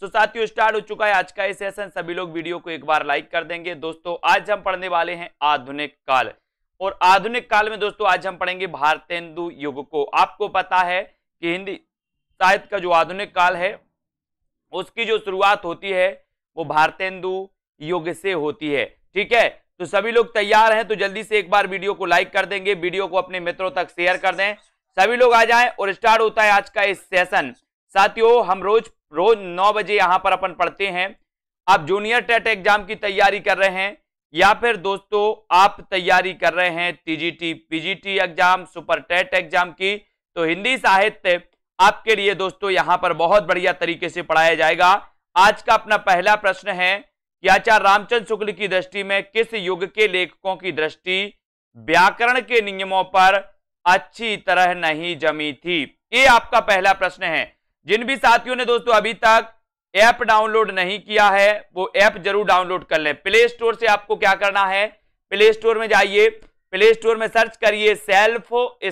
सो साथियों स्टार्ट हो चुका है आज का ये सेशन सभी लोग वीडियो को एक बार लाइक कर देंगे दोस्तों आज हम पढ़ने वाले हैं आधुनिक काल और आधुनिक काल में दोस्तों आज हम पढ़ेंगे भारतेंदु युग को आपको पता है कि हिंदी साहित्य का जो आधुनिक काल है उसकी जो शुरुआत होती है वो भारतेंदु युग से होती है ठीक है तो सभी लोग तैयार हैं तो जल्दी से एक बार वीडियो को लाइक कर देंगे वीडियो को अपने मित्रों तक शेयर कर दें सभी लोग आ जाएं और स्टार्ट होता है आज का इस सेशन साथियों हम रोज रोज नौ बजे यहाँ पर अपन पढ़ते हैं आप जूनियर टेट एग्जाम की तैयारी कर रहे हैं या फिर दोस्तों आप तैयारी कर रहे हैं TGT PGT exam super TET exam की तो हिंदी साहित्य आपके लिए दोस्तों यहां पर बहुत बढ़िया तरीके से पढ़ाया जाएगा आज का अपना पहला प्रश्न है कि आचार्य रामचंद्र शुक्ल की दृष्टि में किस युग के लेखकों की दृष्टि व्याकरण के नियमों पर अच्छी तरह नहीं जमी थी ये आपका पहला प्रश्न है जिन भी साथियों ने दोस्तों अभी तक ऐप डाउनलोड नहीं किया है वो ऐप जरूर डाउनलोड कर लें प्ले स्टोर से आपको क्या करना है प्ले स्टोर में जाइए प्ले स्टोर में सर्च करिए सेल्फ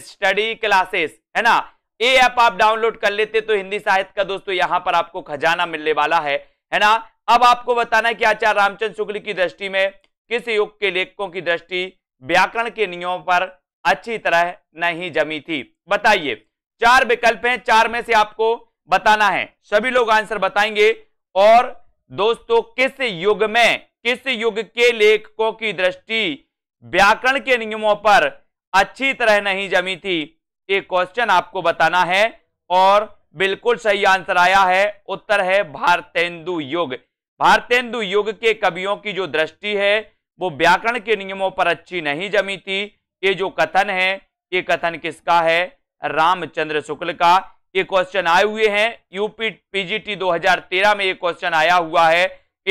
स्टडी क्लासेस है ना ये ऐप आप डाउनलोड कर लेते तो हिंदी साहित्य का दोस्तों यहाँ पर आपको खजाना मिलने वाला है है ना अब आपको बताना है कि आचार्य रामचंद्र शुक्ल की दृष्टि में किस युग के लेखकों की दृष्टि व्याकरण के नियमों पर अच्छी तरह नहीं जमी थी बताइए चार विकल्प हैं चार में से आपको बताना है सभी लोग आंसर बताएंगे और दोस्तों किस युग में किस युग के लेखकों की दृष्टि व्याकरण के नियमों पर अच्छी तरह नहीं जमी थी ये क्वेश्चन आपको बताना है और बिल्कुल सही आंसर आया है उत्तर है भारतेंदु युग भारतेंदु युग के कवियों की जो दृष्टि है वो व्याकरण के नियमों पर अच्छी नहीं जमी थी ये जो कथन है ये कथन किसका है रामचंद्र शुक्ल का ये क्वेश्चन आए हुए हैं यूपी पीजीटी 2013 में ये क्वेश्चन आया हुआ है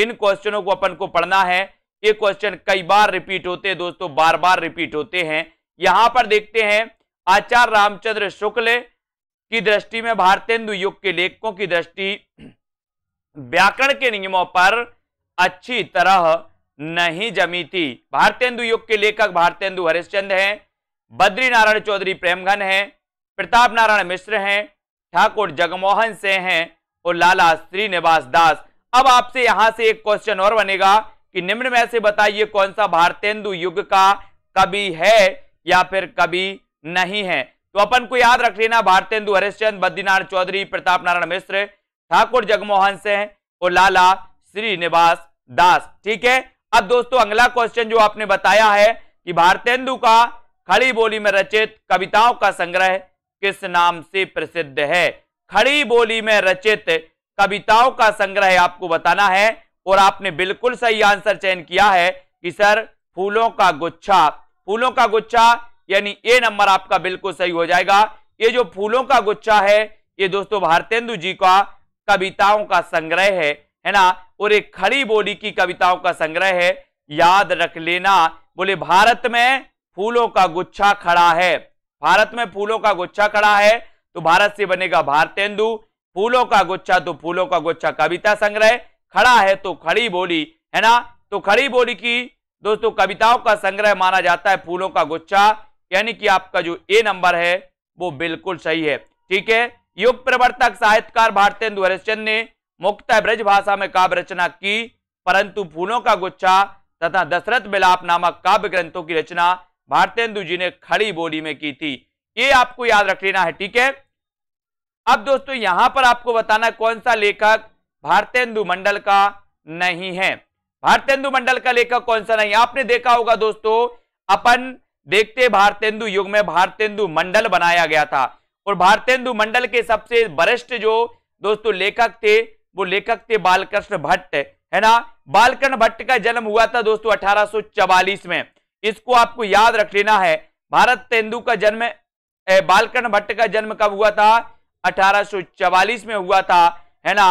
इन क्वेश्चनों को अपन को पढ़ना है ये क्वेश्चन कई बार रिपीट होते हैं दोस्तों बार बार रिपीट होते हैं यहां पर देखते हैं आचार्य रामचंद्र शुक्ल की दृष्टि में भारतेंदु युग के लेखकों की दृष्टि व्याकरण के नियमों पर अच्छी तरह नहीं जमी थी भारतेंदु युग के लेखक भारतेंदु हरिश्चंद्र हैं बद्री नारायण चौधरी प्रेमघन हैं प्रताप नारायण मिश्र हैं ठाकुर जगमोहन से हैं और लाला श्रीनिवास दास अब आपसे यहां से एक क्वेश्चन और बनेगा कि निम्न में से बताइए कौन सा भारतेंदु युग का कवि है या फिर कवि नहीं है तो अपन को याद रख लेना भारतेंदु हरिश्चंद बद्रीनाथ चौधरी प्रताप नारायण मिश्र ठाकुर जगमोहन से और लाला श्रीनिवास दास ठीक है अब दोस्तों अगला क्वेश्चन जो आपने बताया है कि भारतेंदु का खड़ी बोली में रचित कविताओं का संग्रह किस नाम से प्रसिद्ध है खड़ी बोली में रचित कविताओं का संग्रह आपको बताना है और आपने बिल्कुल सही आंसर चयन किया है कि सर फूलों का गुच्छा फूलों का गुच्छा यानी ए नंबर आपका बिल्कुल सही हो जाएगा ये जो फूलों का गुच्छा है ये दोस्तों भारतेंदु जी का कविताओं का संग्रह है है ना और एक खड़ी बोली की कविताओं का संग्रह है याद रख लेना बोले भारत में फूलों का गुच्छा खड़ा है भारत में फूलों का गुच्छा खड़ा है तो भारत से बनेगा भारतेंदु फूलों का गुच्छा तो फूलों का गुच्छा कविता संग्रह खड़ा है तो खड़ी बोली है ना तो खड़ी बोली की दोस्तों कविताओं का संग्रह माना जाता है फूलों का गुच्छा यानी कि आपका जो ए नंबर है वो बिल्कुल सही है ठीक है युग प्रवर्तक साहित्यकार भारतेंदु हरिश्चंद ने मुक्त ब्रज भाषा में काव्य रचना की परंतु फूलों का गुच्छा तथा दशरथ मिलाप नामक काव्य ग्रंथों की रचना भारतेंदु जी ने खड़ी बोली में की थी ये आपको याद रख लेना है ठीक है अब दोस्तों यहां पर आपको बताना कौन सा लेखक भारतेंदु मंडल का नहीं है भारतेंदु मंडल का लेखक कौन सा नहीं आपने देखा होगा दोस्तों अपन देखते भारतेंदु युग में भारतेंदु मंडल बनाया गया था और भारतेंदु मंडल के सबसे वरिष्ठ जो दोस्तों लेखक थे वो लेखक थे बालकृष्ण भट्ट है ना बालकृष्ण भट्ट का जन्म हुआ था दोस्तों अठारह में इसको आपको याद रख लेना है भारत तेंदु का जन्म बालकन भट्ट का जन्म कब हुआ था 1844 में हुआ था है ना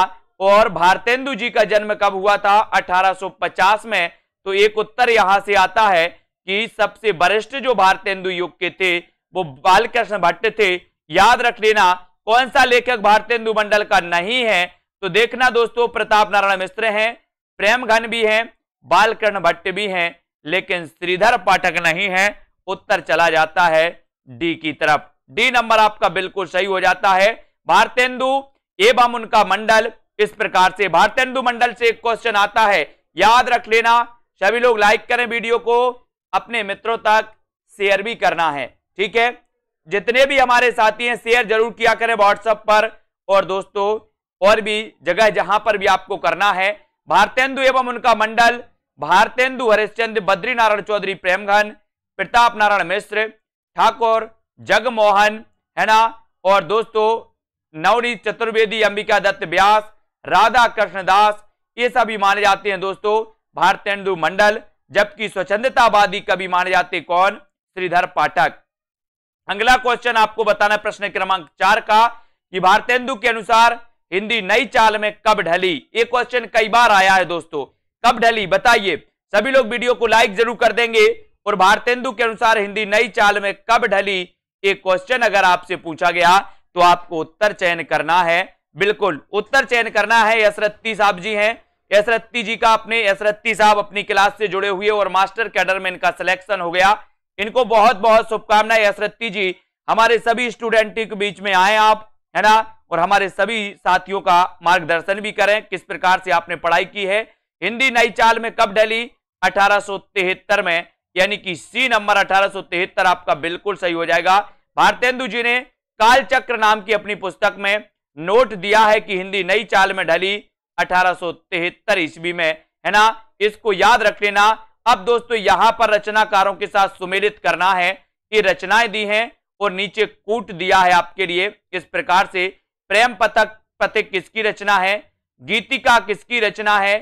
और भारतेंदु जी का जन्म कब हुआ था 1850 में तो एक उत्तर यहां से आता है कि सबसे वरिष्ठ जो भारतेंदु युग के थे वो बालकृष्ण भट्ट थे याद रख लेना कौन सा लेखक भारतेंदु मंडल का नहीं है तो देखना दोस्तों प्रताप नारायण मिश्र हैं प्रेम घन भी हैं बालकृष्ण भट्ट भी हैं लेकिन श्रीधर पाठक नहीं है उत्तर चला जाता है डी की तरफ डी नंबर आपका बिल्कुल सही हो जाता है भारतेंदु एवं उनका मंडल इस प्रकार से भारतेंदु मंडल से एक क्वेश्चन आता है याद रख लेना सभी लोग लाइक करें वीडियो को अपने मित्रों तक शेयर भी करना है ठीक है जितने भी हमारे साथी हैं शेयर जरूर किया करें व्हाट्सएप पर और दोस्तों और भी जगह जहां पर भी आपको करना है भारतेंदु एवं उनका मंडल भारतेंदु हरिश्चंद्र बद्री नारायण चौधरी प्रेमघन प्रताप नारायण मिश्र ठाकुर जगमोहन है ना और दोस्तों नवनीत चतुर्वेदी अंबिका दत्त व्यास राधा कृष्ण दास ये सभी माने जाते हैं दोस्तों भारतेंदु मंडल जबकि स्वच्छतावादी कवि माने जाते कौन श्रीधर पाठक अगला क्वेश्चन आपको बताना प्रश्न क्रमांक चार का कि भारतेंदु के अनुसार हिंदी नई चाल में कब ढली ये क्वेश्चन कई बार आया है दोस्तों कब ढली बताइए सभी लोग वीडियो को लाइक जरूर कर देंगे और भारतेंदु के अनुसार हिंदी नई चाल में कब ढली एक क्वेश्चन अगर आपसे पूछा गया तो आपको उत्तर चयन करना है बिल्कुल उत्तर चयन करना है यशरत्ती साहब जी हैं यशरत्ती जी का अपने यशरत्ती साहब अपनी क्लास से जुड़े हुए और मास्टर कैडर में इनका सिलेक्शन हो गया इनको बहुत बहुत शुभकामनाएं यशरत्ती जी हमारे सभी स्टूडेंट के बीच में आए आप है ना और हमारे सभी साथियों का मार्गदर्शन भी करें किस प्रकार से आपने पढ़ाई की है हिंदी नई चाल में कब ढली अठारह में यानी कि सी नंबर अठारह आपका बिल्कुल सही हो जाएगा भारतेंदु जी ने कालचक्र नाम की अपनी पुस्तक में नोट दिया है कि हिंदी नई चाल में ढली अठारह ईस्वी में है ना इसको याद रख लेना अब दोस्तों यहां पर रचनाकारों के साथ सुमेलित करना है कि रचनाएं दी हैं और नीचे कूट दिया है आपके लिए इस प्रकार से प्रेम पथक पथिक किसकी रचना है गीतिका किसकी रचना है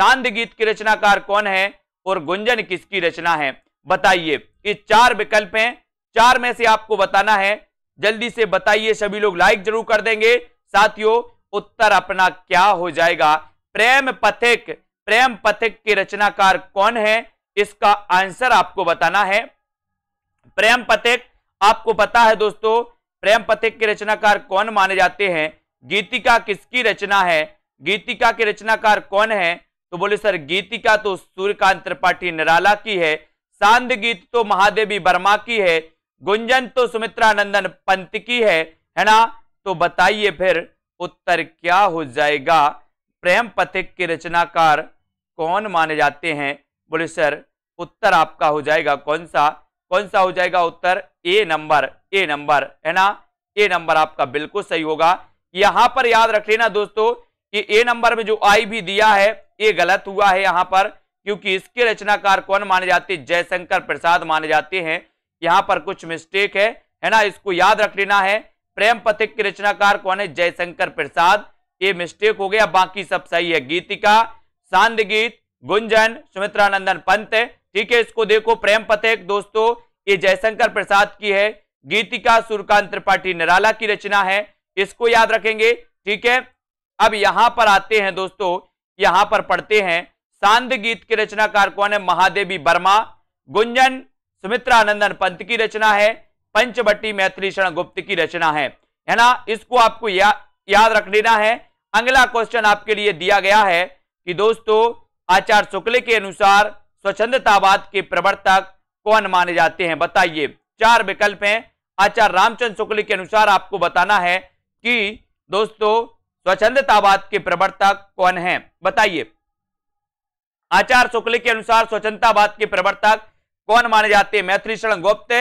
चांद गीत के रचनाकार कौन है और गुंजन किसकी रचना है बताइए ये चार विकल्प हैं चार में से आपको बताना है जल्दी से बताइए सभी लोग लाइक जरूर कर देंगे साथियों उत्तर अपना क्या हो जाएगा प्रेम पथिक प्रेम पथिक के रचनाकार कौन है इसका आंसर आपको बताना है प्रेम पथिक आपको पता है दोस्तों प्रेम पथिक के रचनाकार कौन माने जाते हैं गीतिका किसकी रचना है गीतिका के रचनाकार कौन है तो बोले सर गीतिका तो सूर्यकांत त्रिपाठी निराला की है सांद गीत तो महादेवी वर्मा की है गुंजन तो सुमित्रा नंदन पंत की है है ना तो बताइए फिर उत्तर क्या हो जाएगा प्रेम पथिक के रचनाकार कौन माने जाते हैं बोले सर उत्तर आपका हो जाएगा कौन सा कौन सा हो जाएगा उत्तर ए नंबर ए नंबर है ना ए नंबर आपका बिल्कुल सही होगा यहां पर याद रख लेना दोस्तों कि ए नंबर में जो आई भी दिया है ये गलत हुआ है यहाँ पर क्योंकि इसके रचनाकार कौन माने जाते हैं जयशंकर प्रसाद माने जाते हैं यहाँ पर कुछ मिस्टेक है है ना इसको याद रख लेना है प्रेम पथिक के रचनाकार कौन है जयशंकर प्रसाद ये मिस्टेक हो गया बाकी सब सही है गीतिका सांद गीत गुंजन सुमित्रा नंदन पंत ठीक है इसको देखो प्रेम पथिक दोस्तों ये जयशंकर प्रसाद की है गीतिका सूर्यकांत त्रिपाठी निराला की रचना है इसको याद रखेंगे ठीक है अब यहां पर आते हैं दोस्तों यहां पर पढ़ते हैं सांद गीत के रचनाकार कौन है महादेवी वर्मा गुंजन सुमित्रा नंदन पंत की रचना है पंचवटी मैत्री शरण गुप्त की रचना है है ना इसको आपको या, याद रख लेना है अगला क्वेश्चन आपके लिए दिया गया है कि दोस्तों आचार्य शुक्ल के अनुसार स्वच्छतावाद के प्रवर्तक कौन माने जाते हैं बताइए चार विकल्प हैं आचार्य रामचंद्र शुक्ल के अनुसार आपको बताना है कि दोस्तों स्वतंत्रतावाद के प्रवर्तक कौन है बताइए आचार्य शुक्ल के अनुसार स्वचंदतावाद के प्रवर्तक कौन माने जाते हैं मैथिली शरण गुप्त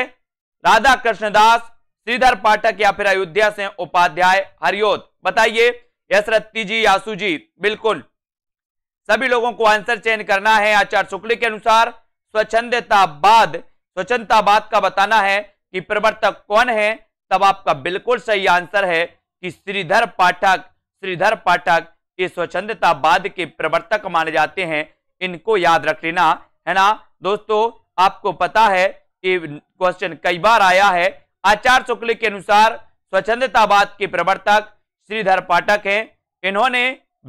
राधा कृष्ण दास श्रीधर पाठक या फिर अयोध्या से उपाध्याय हरिओत बताइए यशरथी जी यासु जी बिल्कुल सभी लोगों को आंसर चयन करना है आचार्य शुक्ल के अनुसार स्वच्छंदतावाद स्वच्छंदतावाद का बताना है कि प्रवर्तक कौन है तब आपका बिल्कुल सही आंसर है कि श्रीधर पाठक श्रीधर पाठक ये स्वच्छंदतावाद के प्रवर्तक माने जाते हैं इनको याद रख लेना है ना दोस्तों आपको पता है कि क्वेश्चन कई बार आया है आचार्य शुक्ल के अनुसार स्वच्छंदतावाद के प्रवर्तक श्रीधर पाठक हैं इन्होंने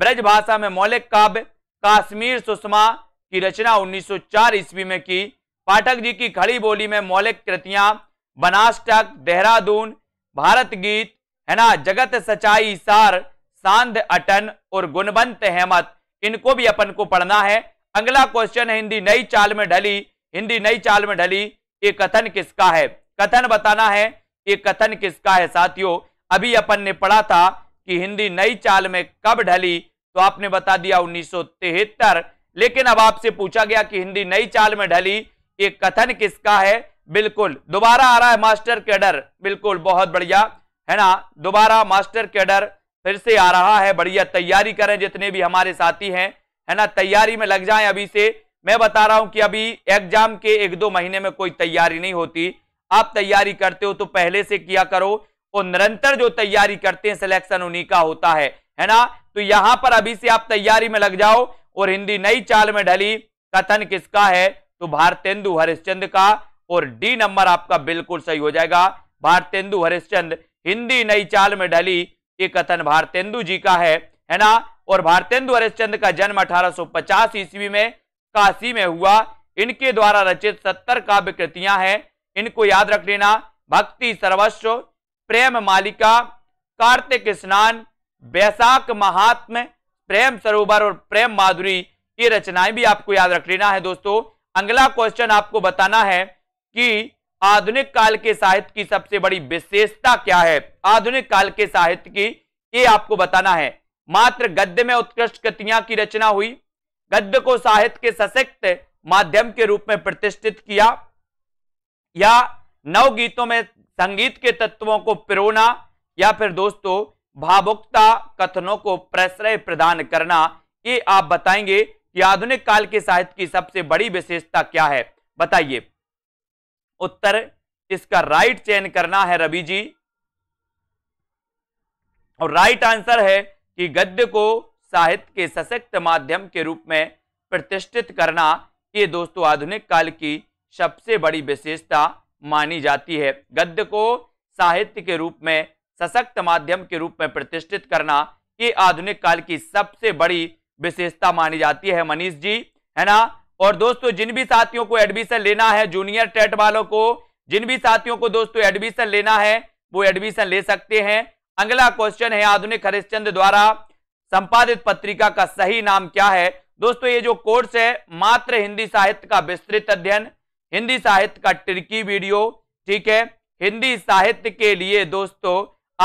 ब्रज भाषा में मौलिक काव्य काश्मीर सुषमा की रचना 1904 ईस्वी में की पाठक जी की खड़ी बोली में मौलिक कृतियां बनास्टक देहरादून भारत गीत है ना जगत सचाई सार सांध अटन और गुणवंत हेमत इनको भी अपन को पढ़ना है अगला क्वेश्चन है हिंदी नई चाल में ढली हिंदी नई चाल में ढली ये कथन किसका है कथन बताना है ये कथन किसका है साथियों अभी अपन ने पढ़ा था कि हिंदी नई चाल में कब ढली तो आपने बता दिया उन्नीस लेकिन अब आपसे पूछा गया कि हिंदी नई चाल में ढली ये कथन किसका है बिल्कुल दोबारा आ रहा है मास्टर कैडर बिल्कुल बहुत बढ़िया है ना दोबारा मास्टर कैडर फिर से आ रहा है बढ़िया तैयारी करें जितने भी हमारे साथी हैं है ना तैयारी में लग जाएं अभी से मैं बता रहा हूं कि अभी एग्जाम के एक दो महीने में कोई तैयारी नहीं होती आप तैयारी करते हो तो पहले से किया करो और निरंतर जो तैयारी करते हैं सिलेक्शन उन्हीं का होता है है ना तो यहां पर अभी से आप तैयारी में लग जाओ और हिंदी नई चाल में ढली कथन किसका है तो भारतेंदु हरिश्चंद का और डी नंबर आपका बिल्कुल सही हो जाएगा भारतेंदु हरिश्चंद हिंदी नई चाल में ढली ये कथन भारतेंदु जी का है है ना और भारतेंदु हरिश्चंद का जन्म 1850 ईस्वी में काशी में हुआ इनके द्वारा रचित सत्तर काव्य कृतियां हैं इनको याद रख लेना भक्ति सर्वस्व प्रेम मालिका कार्तिक स्नान बैसाख महात्म प्रेम सरोवर और प्रेम माधुरी ये रचनाएं भी आपको याद रख लेना है दोस्तों अगला क्वेश्चन आपको बताना है कि आधुनिक काल के साहित्य की सबसे बड़ी विशेषता क्या है आधुनिक काल के साहित्य की ये आपको बताना है मात्र गद्य में उत्कृष्ट कृतियां की रचना हुई गद्य को साहित्य के सशक्त माध्यम के रूप में प्रतिष्ठित किया या नव गीतों में संगीत के तत्वों को पिरोना या फिर दोस्तों भावुकता कथनों को प्रश्रय प्रदान करना ये आप बताएंगे कि आधुनिक काल के साहित्य की सबसे बड़ी विशेषता क्या है बताइए उत्तर इसका राइट चयन करना है रवि जी और राइट आंसर है कि गद्य को साहित्य के सशक्त माध्यम के रूप में प्रतिष्ठित करना ये दोस्तों आधुनिक काल की सबसे बड़ी विशेषता मानी जाती है गद्य को साहित्य के रूप में सशक्त माध्यम के रूप में प्रतिष्ठित करना ये आधुनिक काल की सबसे बड़ी विशेषता मानी जाती है मनीष जी है ना और दोस्तों जिन भी साथियों को एडमिशन लेना है जूनियर टेट वालों को जिन भी साथियों को दोस्तों एडमिशन लेना है वो एडमिशन ले सकते हैं अगला क्वेश्चन है आधुनिक हरिश्चंद द्वारा संपादित पत्रिका का सही नाम क्या है दोस्तों ये जो कोर्स है मात्र हिंदी साहित्य का विस्तृत अध्ययन हिंदी साहित्य का ट्रिकी वीडियो ठीक है हिंदी साहित्य के लिए दोस्तों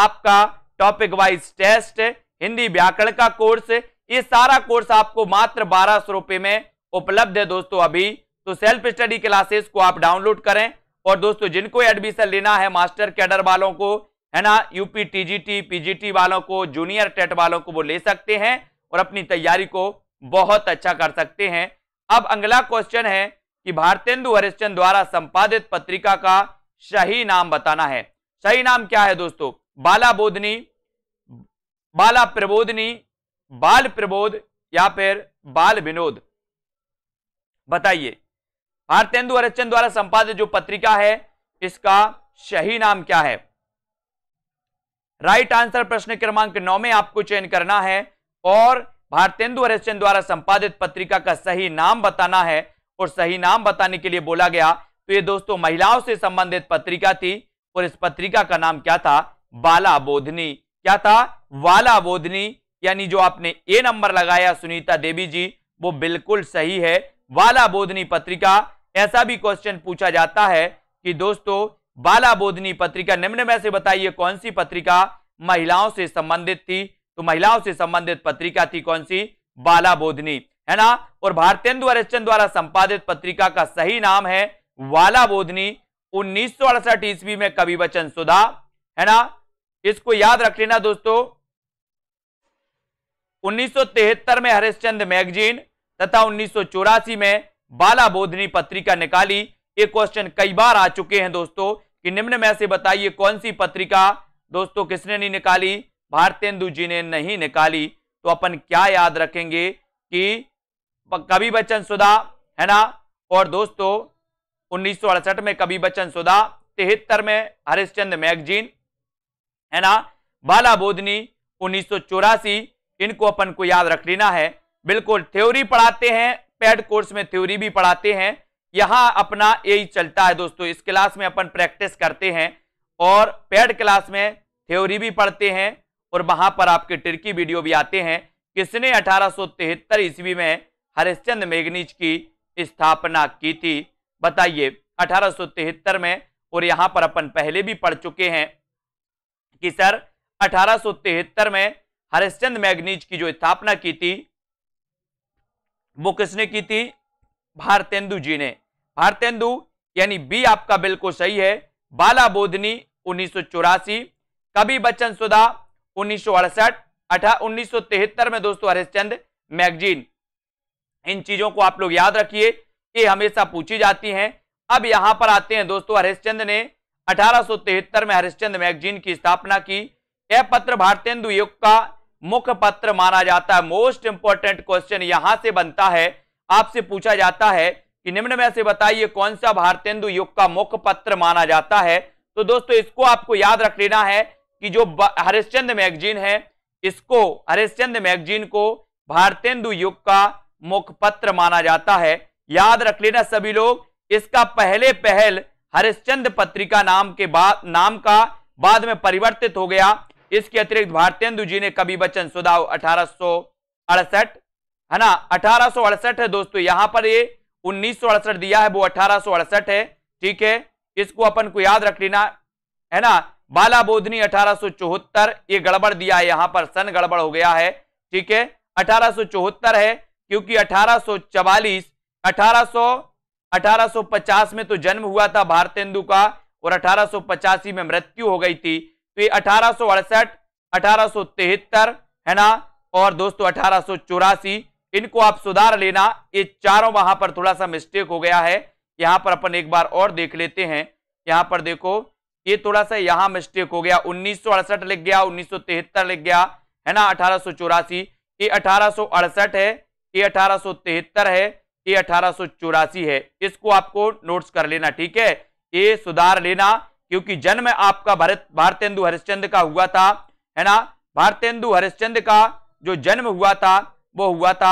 आपका टॉपिक वाइज टेस्ट हिंदी व्याकरण का कोर्स ये सारा कोर्स आपको मात्र बारह सौ रुपए में उपलब्ध है दोस्तों अभी तो सेल्फ स्टडी क्लासेस को आप डाउनलोड करें और दोस्तों जिनको एडमिशन लेना है मास्टर कैडर वालों को है ना यूपी टीजीटी पीजीटी वालों को जूनियर टेट वालों को वो ले सकते हैं और अपनी तैयारी को बहुत अच्छा कर सकते हैं अब अगला क्वेश्चन है कि भारतेंदु हरिश्चंद द्वारा संपादित पत्रिका का सही नाम बताना है सही नाम क्या है दोस्तों बाला बोधनी बाला प्रबोधनी बाल प्रबोध या फिर बाल विनोद बताइए भारतेंदु हरिश्चंद द्वारा संपादित जो पत्रिका है इसका सही नाम क्या है राइट आंसर प्रश्न क्रमांक नौ में आपको चयन करना है और भारतेंदु हरिश्चंद द्वारा संपादित पत्रिका का सही नाम बताना है और सही नाम बताने के लिए बोला गया तो ये दोस्तों महिलाओं से संबंधित पत्रिका थी और इस पत्रिका का नाम क्या था बाला बोधनी क्या था वाला बोधनी यानी जो आपने ए नंबर लगाया सुनीता देवी जी वो बिल्कुल सही है वाला बोधनी पत्रिका ऐसा भी क्वेश्चन पूछा जाता है कि दोस्तों बाला बोधनी पत्रिका निम्न में से बताइए कौन सी पत्रिका महिलाओं से संबंधित थी तो महिलाओं से संबंधित पत्रिका थी कौन सी बाला बोधनी है ना और भारतेंदु हरिश्चंद द्वारा संपादित पत्रिका का सही नाम है वाला बोधनी उन्नीस ईस्वी में कवि वचन सुधा है ना इसको याद रख लेना दोस्तों तिहत्तर में हरिश्चंद मैगजीन तथा उन्नीस में बालाबोधनी पत्रिका निकाली ये क्वेश्चन कई बार आ चुके हैं दोस्तों कि निम्न में से बताइए कौन सी पत्रिका दोस्तों किसने नहीं निकाली भारतेंदु जी ने नहीं निकाली तो अपन क्या याद रखेंगे कि कवि बच्चन सुधा है ना और दोस्तों उन्नीस में कवि बच्चन सुधा तिहत्तर में हरिश्चंद मैगजीन है ना बालाबोधनी उन्नीस इनको अपन को याद रख लेना है बिल्कुल थ्योरी पढ़ाते हैं पेड कोर्स में थ्योरी भी पढ़ाते हैं यहाँ अपना यही चलता है दोस्तों इस क्लास में अपन प्रैक्टिस करते हैं और पेड क्लास में थ्योरी भी पढ़ते हैं और वहाँ पर आपके टिर्की वीडियो भी आते हैं किसने अठारह ईस्वी में हरिश्चंद्र मेघनीज की स्थापना की थी बताइए अठारह में और यहाँ पर अपन पहले भी पढ़ चुके हैं कि सर अठारह में हरिश्चंद्र मैगनीज की जो स्थापना की थी वो किसने की थी भारतेंदु जी ने भारतेंदु यानी बी आपका बिल्कुल सही है बाला बोधनी उन्नीस कवि बच्चन सुधा उन्नीस सौ अठा में दोस्तों हरिश्चंद मैगजीन इन चीजों को आप लोग याद रखिए ये हमेशा पूछी जाती हैं अब यहां पर आते हैं दोस्तों हरिश्चंद ने अठारह में हरिश्चंद मैगजीन की स्थापना की यह पत्र भारतेंदु युग का मुख पत्र माना जाता है मोस्ट इंपॉर्टेंट क्वेश्चन यहां से बनता है आपसे पूछा जाता है कि निम्न में से बताइए कौन सा भारतेंदु युग का मुख्य पत्र माना जाता है तो दोस्तों इसको आपको याद रख लेना है कि जो हरिश्चंद मैगजीन है इसको हरिश्चंद मैगजीन को भारतेंदु युग का मुखपत्र माना जाता है याद रख लेना सभी लोग इसका पहले पहल हरिश्चंद पत्रिका नाम के बाद नाम का बाद में परिवर्तित हो गया इसके अतिरिक्त भारतेंदु जी ने कवि बच्चन सुदाव अठारह है ना अठारह है दोस्तों यहां पर ये उन्नीस दिया है वो अठारह है ठीक है इसको अपन को याद रख लेना है ना बाला बोधनी अठारह ये गड़बड़ दिया है यहां पर सन गड़बड़ हो गया है ठीक है अठारह है क्योंकि अठारह सौ चवालीस अठारह में तो जन्म हुआ था भारतेंदु का और अठारह में मृत्यु हो गई थी तो ये अठारह सौ अड़सठ अठारह है ना और दोस्तों अठारह चौरासी इनको आप सुधार लेना ये चारों वहां पर थोड़ा सा मिस्टेक हो गया है यहां पर अपन एक बार और देख लेते हैं यहां पर देखो ये थोड़ा सा यहाँ मिस्टेक हो गया उन्नीस लिख गया उन्नीस लिख गया है ना अठारह ये अठारह है ये अठारह है ये अठारह है इसको आपको नोट्स कर लेना ठीक है ये सुधार लेना क्योंकि जन्म आपका भरत भारतेंदु हरिश्चंद का हुआ था है ना भारतेंदु हरिश्चंद का जो जन्म हुआ था वो हुआ था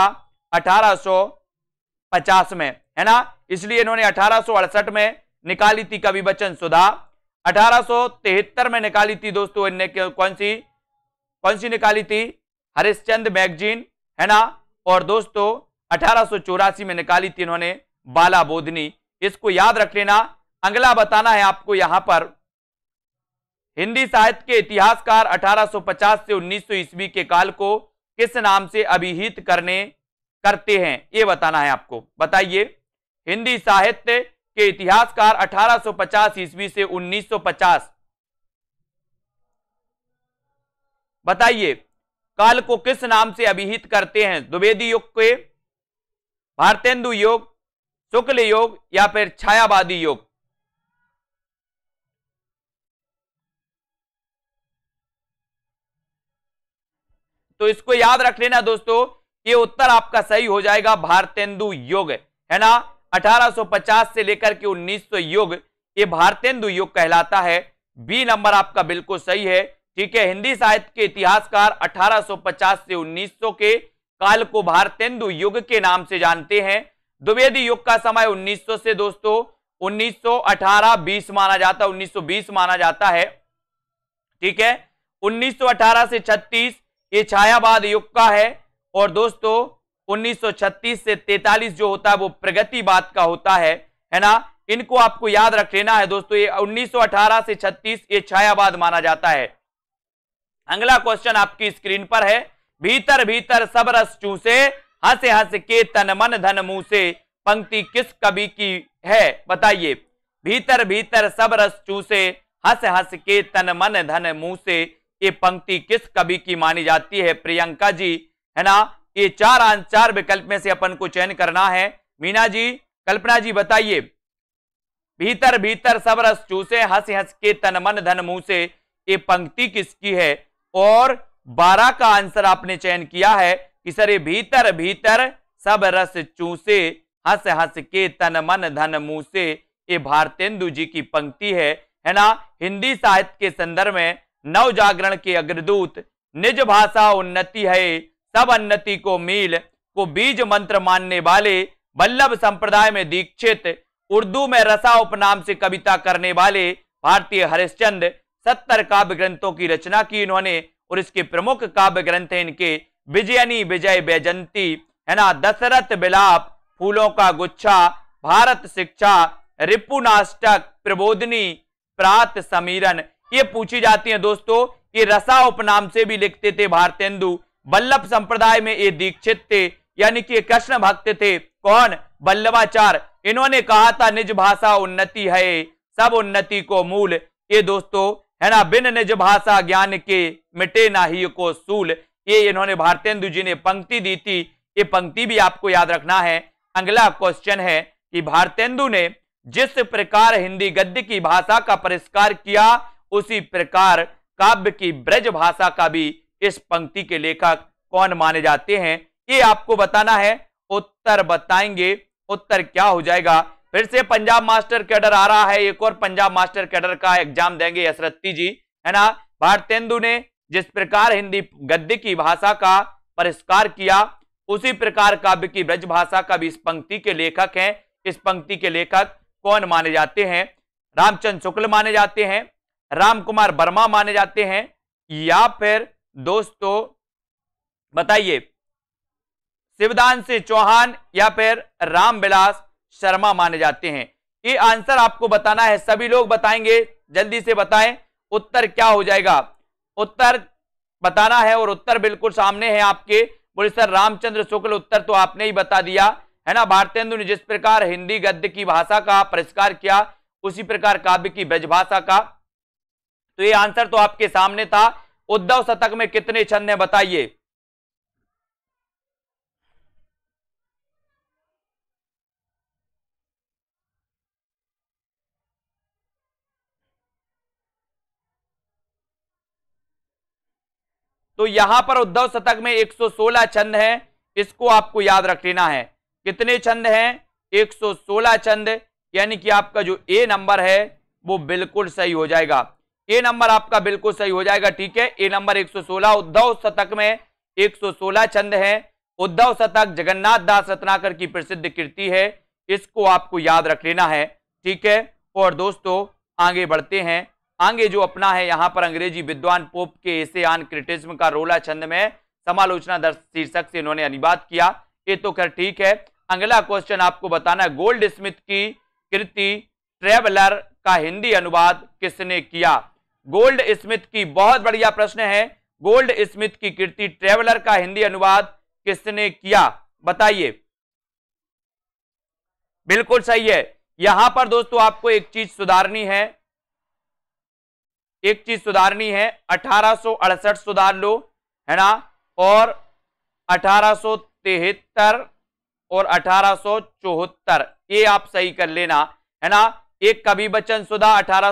1850 में है ना इसलिए इन्होंने अठारह में निकाली थी कवि बच्चन सुधा अठारह में निकाली थी दोस्तों इनने कौन सी कौन सी निकाली थी हरिश्चंद मैगजीन है ना और दोस्तों अठारह में निकाली थी इन्होंने बाला बोधनी इसको याद रख लेना अगला बताना है आपको यहां पर हिंदी साहित्य के इतिहासकार 1850 से 1900 ईस्वी के काल को किस नाम से अभिहित करने करते हैं ये बताना है आपको बताइए हिंदी साहित्य के इतिहासकार 1850 ईस्वी से 1950 बताइए काल को किस नाम से अभिहित करते हैं द्विवेदी युग के भारतेंदु योग शुक्ल योग या फिर छायावादी योग तो इसको याद रख लेना दोस्तों ये उत्तर आपका सही हो जाएगा भारतेंदु युग है ना 1850 से लेकर के 1900 युग ये भारतेंदु युग कहलाता है बी नंबर आपका बिल्कुल सही है ठीक है हिंदी साहित्य के इतिहासकार 1850 से 1900 के काल को भारतेंदु युग के नाम से जानते हैं द्विवेदी युग का समय 1900 से दोस्तों 1918 20 माना जाता है 1920 माना जाता है ठीक है 1918 से छत्तीस ये छायावाद युग का है और दोस्तों 1936 से 43 जो होता है वो प्रगतिवाद का होता है है ना इनको आपको याद रख लेना है दोस्तों ये 1918 से 36 ये छायावाद माना जाता है अगला क्वेश्चन आपकी स्क्रीन पर है भीतर भीतर सब रस चूसे हंसे हंस के तन मन धन मुंह से पंक्ति किस कवि की है बताइए भीतर भीतर सब रस चूसे हंस हंस के तन मन धन मुंह से ये पंक्ति किस कवि की मानी जाती है प्रियंका जी है ना ये चार चार विकल्प में से अपन को चयन करना है मीना जी कल्पना जी बताइए भीतर भीतर सब रस चूसे हंस हंस के तन मन धन मुंह से ये पंक्ति किसकी है और बारह का आंसर आपने चयन किया है कि सर ये भीतर भीतर सब रस चूसे हंस हंस के तन मन धन मुंह से ये भारतेंदु जी की पंक्ति है है ना हिंदी साहित्य के संदर्भ में नव जागरण के अग्रदूत निज भाषा उन्नति है सब उन्नति को मील को बीज मंत्र मानने वाले बल्लभ संप्रदाय में दीक्षित उर्दू में रसा उपनाम से कविता करने वाले भारतीय हरिश्चंद सत्तर काव्य ग्रंथों की रचना की इन्होंने और इसके प्रमुख काव्य ग्रंथ है इनके विजयनी विजय बैजंती है ना दशरथ बिलाप फूलों का गुच्छा भारत शिक्षा रिपुनाष्टक प्रबोधनी प्रात समीरन ये पूछी जाती है दोस्तों कि रसा उपनाम से भी लिखते थे भारतेंदु बल्लभ संप्रदाय में ये दीक्षित थे यानी कि कृष्ण भक्त थे कौन बल्लवाचार इन्होंने कहा था निज भाषा उन्नति है सब उन्नति को मूल ये दोस्तों है ना बिन निज भाषा ज्ञान के मिटे ना ही को सूल ये इन्होंने भारतेंदु जी ने पंक्ति दी थी ये पंक्ति भी आपको याद रखना है अगला क्वेश्चन है कि भारतेंदु ने जिस प्रकार हिंदी गद्य की भाषा का परिष्कार किया उसी प्रकार काव्य की ब्रज भाषा का भी इस पंक्ति के लेखक कौन माने जाते हैं ये आपको बताना है उत्तर बताएंगे उत्तर क्या हो जाएगा फिर से पंजाब मास्टर कैडर आ रहा है एक और पंजाब मास्टर कैडर का एग्जाम देंगे यशरत्ती जी है ना भारतेंदु ने जिस प्रकार हिंदी गद्य की भाषा का परिष्कार किया उसी प्रकार काव्य की ब्रज भाषा का भी इस पंक्ति के लेखक हैं इस पंक्ति के लेखक कौन माने जाते हैं रामचंद्र शुक्ल माने जाते हैं राम कुमार वर्मा माने जाते हैं या फिर दोस्तों बताइए शिवदान सिंह चौहान या फिर रामविलास शर्मा माने जाते हैं ये आंसर आपको बताना है सभी लोग बताएंगे जल्दी से बताएं उत्तर क्या हो जाएगा उत्तर बताना है और उत्तर बिल्कुल सामने है आपके बोले सर रामचंद्र शुक्ल उत्तर तो आपने ही बता दिया है ना भारतेंदु ने जिस प्रकार हिंदी गद्य की भाषा का परिष्कार किया उसी प्रकार काव्य की ब्रजभाषा का तो ये आंसर तो आपके सामने था उद्धव शतक में कितने छंद हैं बताइए तो यहां पर उद्धव शतक में 116 छंद हैं इसको आपको याद रख लेना है कितने छंद हैं 116 छंद यानी कि आपका जो ए नंबर है वो बिल्कुल सही हो जाएगा ए नंबर आपका बिल्कुल सही हो जाएगा ठीक है ए नंबर 116 उद्धव शतक में 116 छंद है उद्धव शतक जगन्नाथ दास रत्नाकर की प्रसिद्ध कृति है इसको आपको याद रख लेना है ठीक है और दोस्तों आगे बढ़ते हैं आगे जो अपना है यहाँ पर अंग्रेजी विद्वान पोप के ऐसे आन क्रिटिज्म का रोला छंद में समालोचना दर्श शीर्षक से इन्होंने अनुवाद किया ये तो खैर ठीक है अगला क्वेश्चन आपको बताना है गोल्ड स्मिथ की कृति ट्रेवलर का हिंदी अनुवाद किसने किया गोल्ड स्मिथ की बहुत बढ़िया प्रश्न है गोल्ड स्मिथ की कृति ट्रेवलर का हिंदी अनुवाद किसने किया बताइए बिल्कुल सही है यहां पर दोस्तों आपको एक चीज सुधारनी है एक चीज सुधारनी है अठारह सुधार लो है ना और अठारह और अठारह ये आप सही कर लेना है ना एक कवि बच्चन सुधा अठारह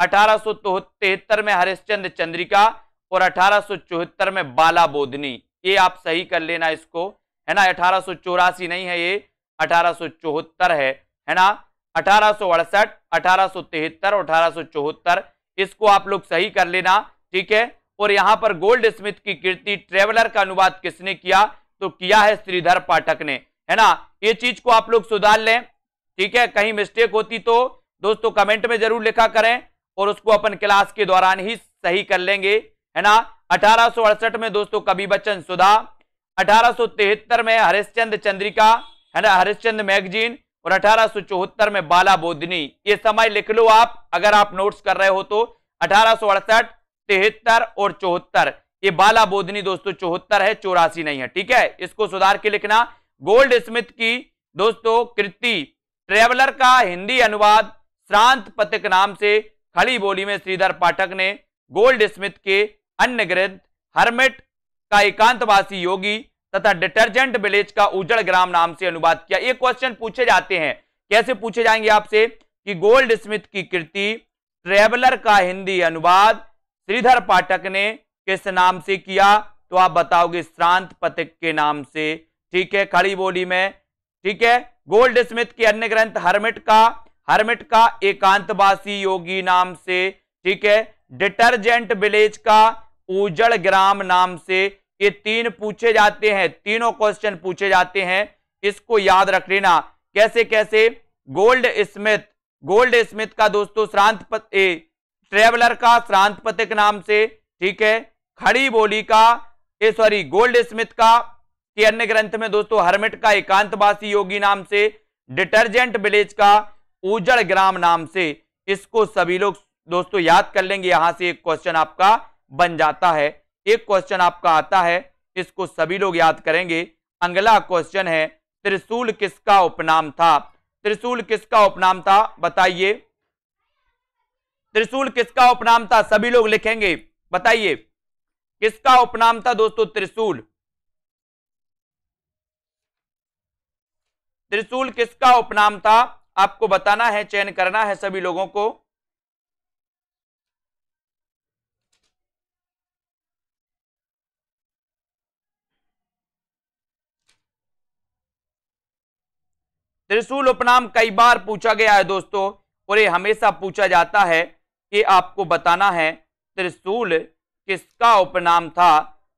अठारह में हरिश्चंद चंद्रिका और अठारह में बाला बोधनी ये आप सही कर लेना इसको है ना अठारह नहीं है ये अठारह है है ना अठारह अठारह और अठारह इसको आप लोग सही कर लेना ठीक है और यहाँ पर गोल्ड स्मिथ की कीर्ति ट्रेवलर का अनुवाद किसने किया तो किया है श्रीधर पाठक ने है ना ये चीज को आप लोग सुधार लें ठीक है कहीं मिस्टेक होती तो दोस्तों कमेंट में जरूर लिखा करें और उसको अपन क्लास के दौरान ही सही कर लेंगे है ना अठारह में दोस्तों कवि बच्चन सुधा अठारह में हरिश्चंद चंद्रिका है ना हरिश्चंद मैगजीन और अठारह में बाला बोधनी ये समय लिख लो आप अगर आप नोट्स कर रहे हो तो अठारह तिहत्तर और चौहत्तर ये बाला बोधनी दोस्तों चौहत्तर है चौरासी नहीं है ठीक है इसको सुधार के लिखना गोल्ड स्मिथ की दोस्तों कृति ट्रेवलर का हिंदी अनुवाद श्रांत पथिक नाम से खड़ी बोली में श्रीधर पाठक ने गोल्ड स्मिथ के अन्य ग्रंथ हरमेट का एकांतवासी योगी तथा डिटर्जेंट विलेज का उजड़ ग्राम नाम से अनुवाद किया ये क्वेश्चन पूछे जाते हैं कैसे पूछे जाएंगे आपसे कि गोल्ड स्मिथ की कृति ट्रेवलर का हिंदी अनुवाद श्रीधर पाठक ने किस नाम से किया तो आप बताओगे श्रांत पथिक के नाम से ठीक है खड़ी बोली में ठीक है गोल्ड स्मिथ के अन्य ग्रंथ हरमिट का हर्मिट का एकांतवासी योगी नाम से ठीक है डिटर्जेंट विलेज का उजड़ ग्राम नाम से ये तीन पूछे जाते हैं तीनों क्वेश्चन पूछे जाते हैं इसको याद रख लेना कैसे कैसे गोल्ड स्मिथ गोल्ड स्मिथ का दोस्तों श्रांत ट्रेवलर का श्रांत पथिक नाम से ठीक है खड़ी बोली का ये सॉरी गोल्ड स्मिथ का के अन्य ग्रंथ में दोस्तों हर्मिट का एकांतवासी योगी नाम से डिटर्जेंट विलेज का उजड़ ग्राम नाम से इसको सभी लोग दोस्तों याद कर लेंगे यहां से एक क्वेश्चन आपका बन जाता है एक क्वेश्चन आपका आता है इसको सभी लोग याद करेंगे अगला क्वेश्चन है त्रिशूल किसका उपनाम था त्रिशूल किसका उपनाम था बताइए त्रिशूल किसका उपनाम था सभी लोग लिखेंगे बताइए किसका उपनाम था दोस्तों त्रिशूल त्रिशूल किसका उपनाम था आपको बताना है चयन करना है सभी लोगों को त्रिशूल उपनाम कई बार पूछा गया है दोस्तों और ये हमेशा पूछा जाता है कि आपको बताना है त्रिशूल किसका उपनाम था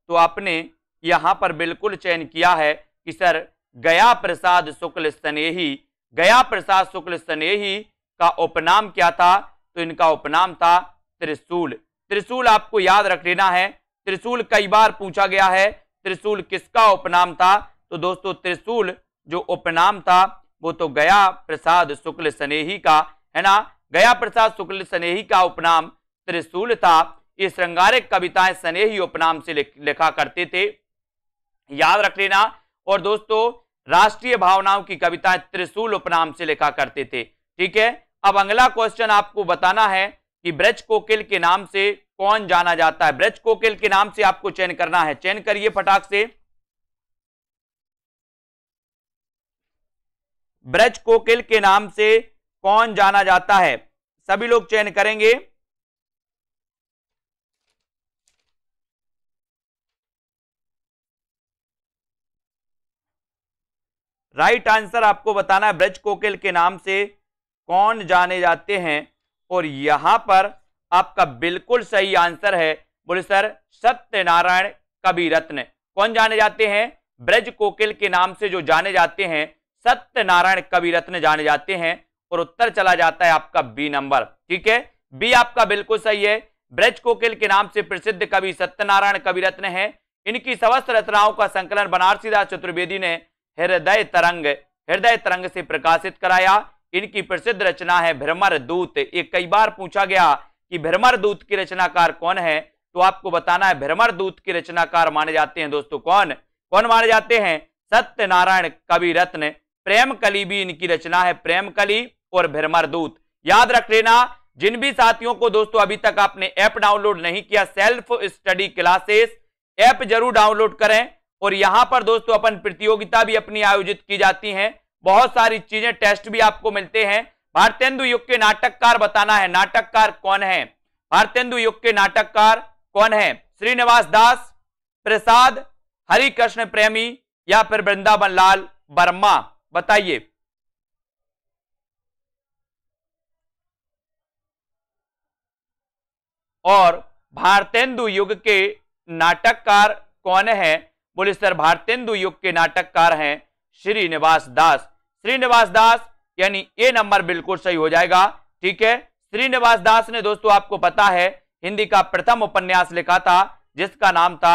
तो आपने यहां पर बिल्कुल चयन किया है कि सर गया प्रसाद शुक्ल स्नेही गया प्रसाद शुक्ल स्नेही का उपनाम क्या था तो इनका उपनाम था त्रिशूल त्रिशूल आपको याद रख लेना है त्रिशूल कई बार पूछा गया है त्रिशूल किसका उपनाम था तो दोस्तों त्रिशूल जो उपनाम था वो तो गया प्रसाद शुक्ल स्नेही का है ना गया प्रसाद शुक्ल स्नेही का उपनाम त्रिशूल था ये श्रृंगारिक कविताएं स्नेही उपनाम से लिखा करते थे याद रख लेना और दोस्तों राष्ट्रीय भावनाओं की कविताएं त्रिशूल उपनाम से लिखा करते थे ठीक है अब अगला क्वेश्चन आपको बताना है कि ब्रज कोकिल के नाम से कौन जाना जाता है ब्रज कोकिल के नाम से आपको चयन करना है चयन करिए फटाक से ब्रज कोकिल के नाम से कौन जाना जाता है सभी लोग चयन करेंगे राइट आंसर आपको बताना है ब्रज कोकिल के नाम से कौन जाने जाते हैं और यहां पर आपका बिल्कुल सही आंसर है बोले सर सत्यनारायण कविरत्न कौन जाने जाते हैं ब्रज कोकिल के नाम से जो जाने जाते हैं सत्यनारायण कविरत्न जाने जाते हैं और उत्तर चला जाता है आपका बी नंबर ठीक है बी आपका बिल्कुल सही है ब्रज कोकिल के नाम से प्रसिद्ध कवि सत्यनारायण कविरत्न है इनकी समस्त रचनाओं का संकलन बनारसीदास चतुर्वेदी ने हृदय तरंग हृदय तरंग से प्रकाशित कराया इनकी प्रसिद्ध रचना है भ्रमर दूत ये कई बार पूछा गया कि भ्रमर दूत की रचनाकार कौन है तो आपको बताना है भ्रमर दूत की रचनाकार माने जाते हैं दोस्तों कौन कौन माने जाते हैं सत्यनारायण कवि रत्न प्रेम कली भी इनकी रचना है प्रेम कली और भ्रमर दूत याद रख लेना जिन भी साथियों को दोस्तों अभी तक आपने ऐप डाउनलोड नहीं किया सेल्फ स्टडी क्लासेस ऐप जरूर डाउनलोड करें और यहां पर दोस्तों अपन प्रतियोगिता भी अपनी आयोजित की जाती है बहुत सारी चीजें टेस्ट भी आपको मिलते हैं भारतेंदु युग के नाटककार बताना है नाटककार कौन है भारतेंदु युग के नाटककार कौन है श्रीनिवास दास प्रसाद हरिकृष्ण प्रेमी या फिर वृंदावन लाल वर्मा बताइए और भारतेंदु युग के नाटककार कौन है बोलिस्तर भारतेंदु युग के नाटककार हैं श्रीनिवास दास श्रीनिवास दास यानी ए नंबर बिल्कुल सही हो जाएगा ठीक है श्रीनिवास दास ने दोस्तों आपको पता है हिंदी का प्रथम उपन्यास लिखा था जिसका नाम था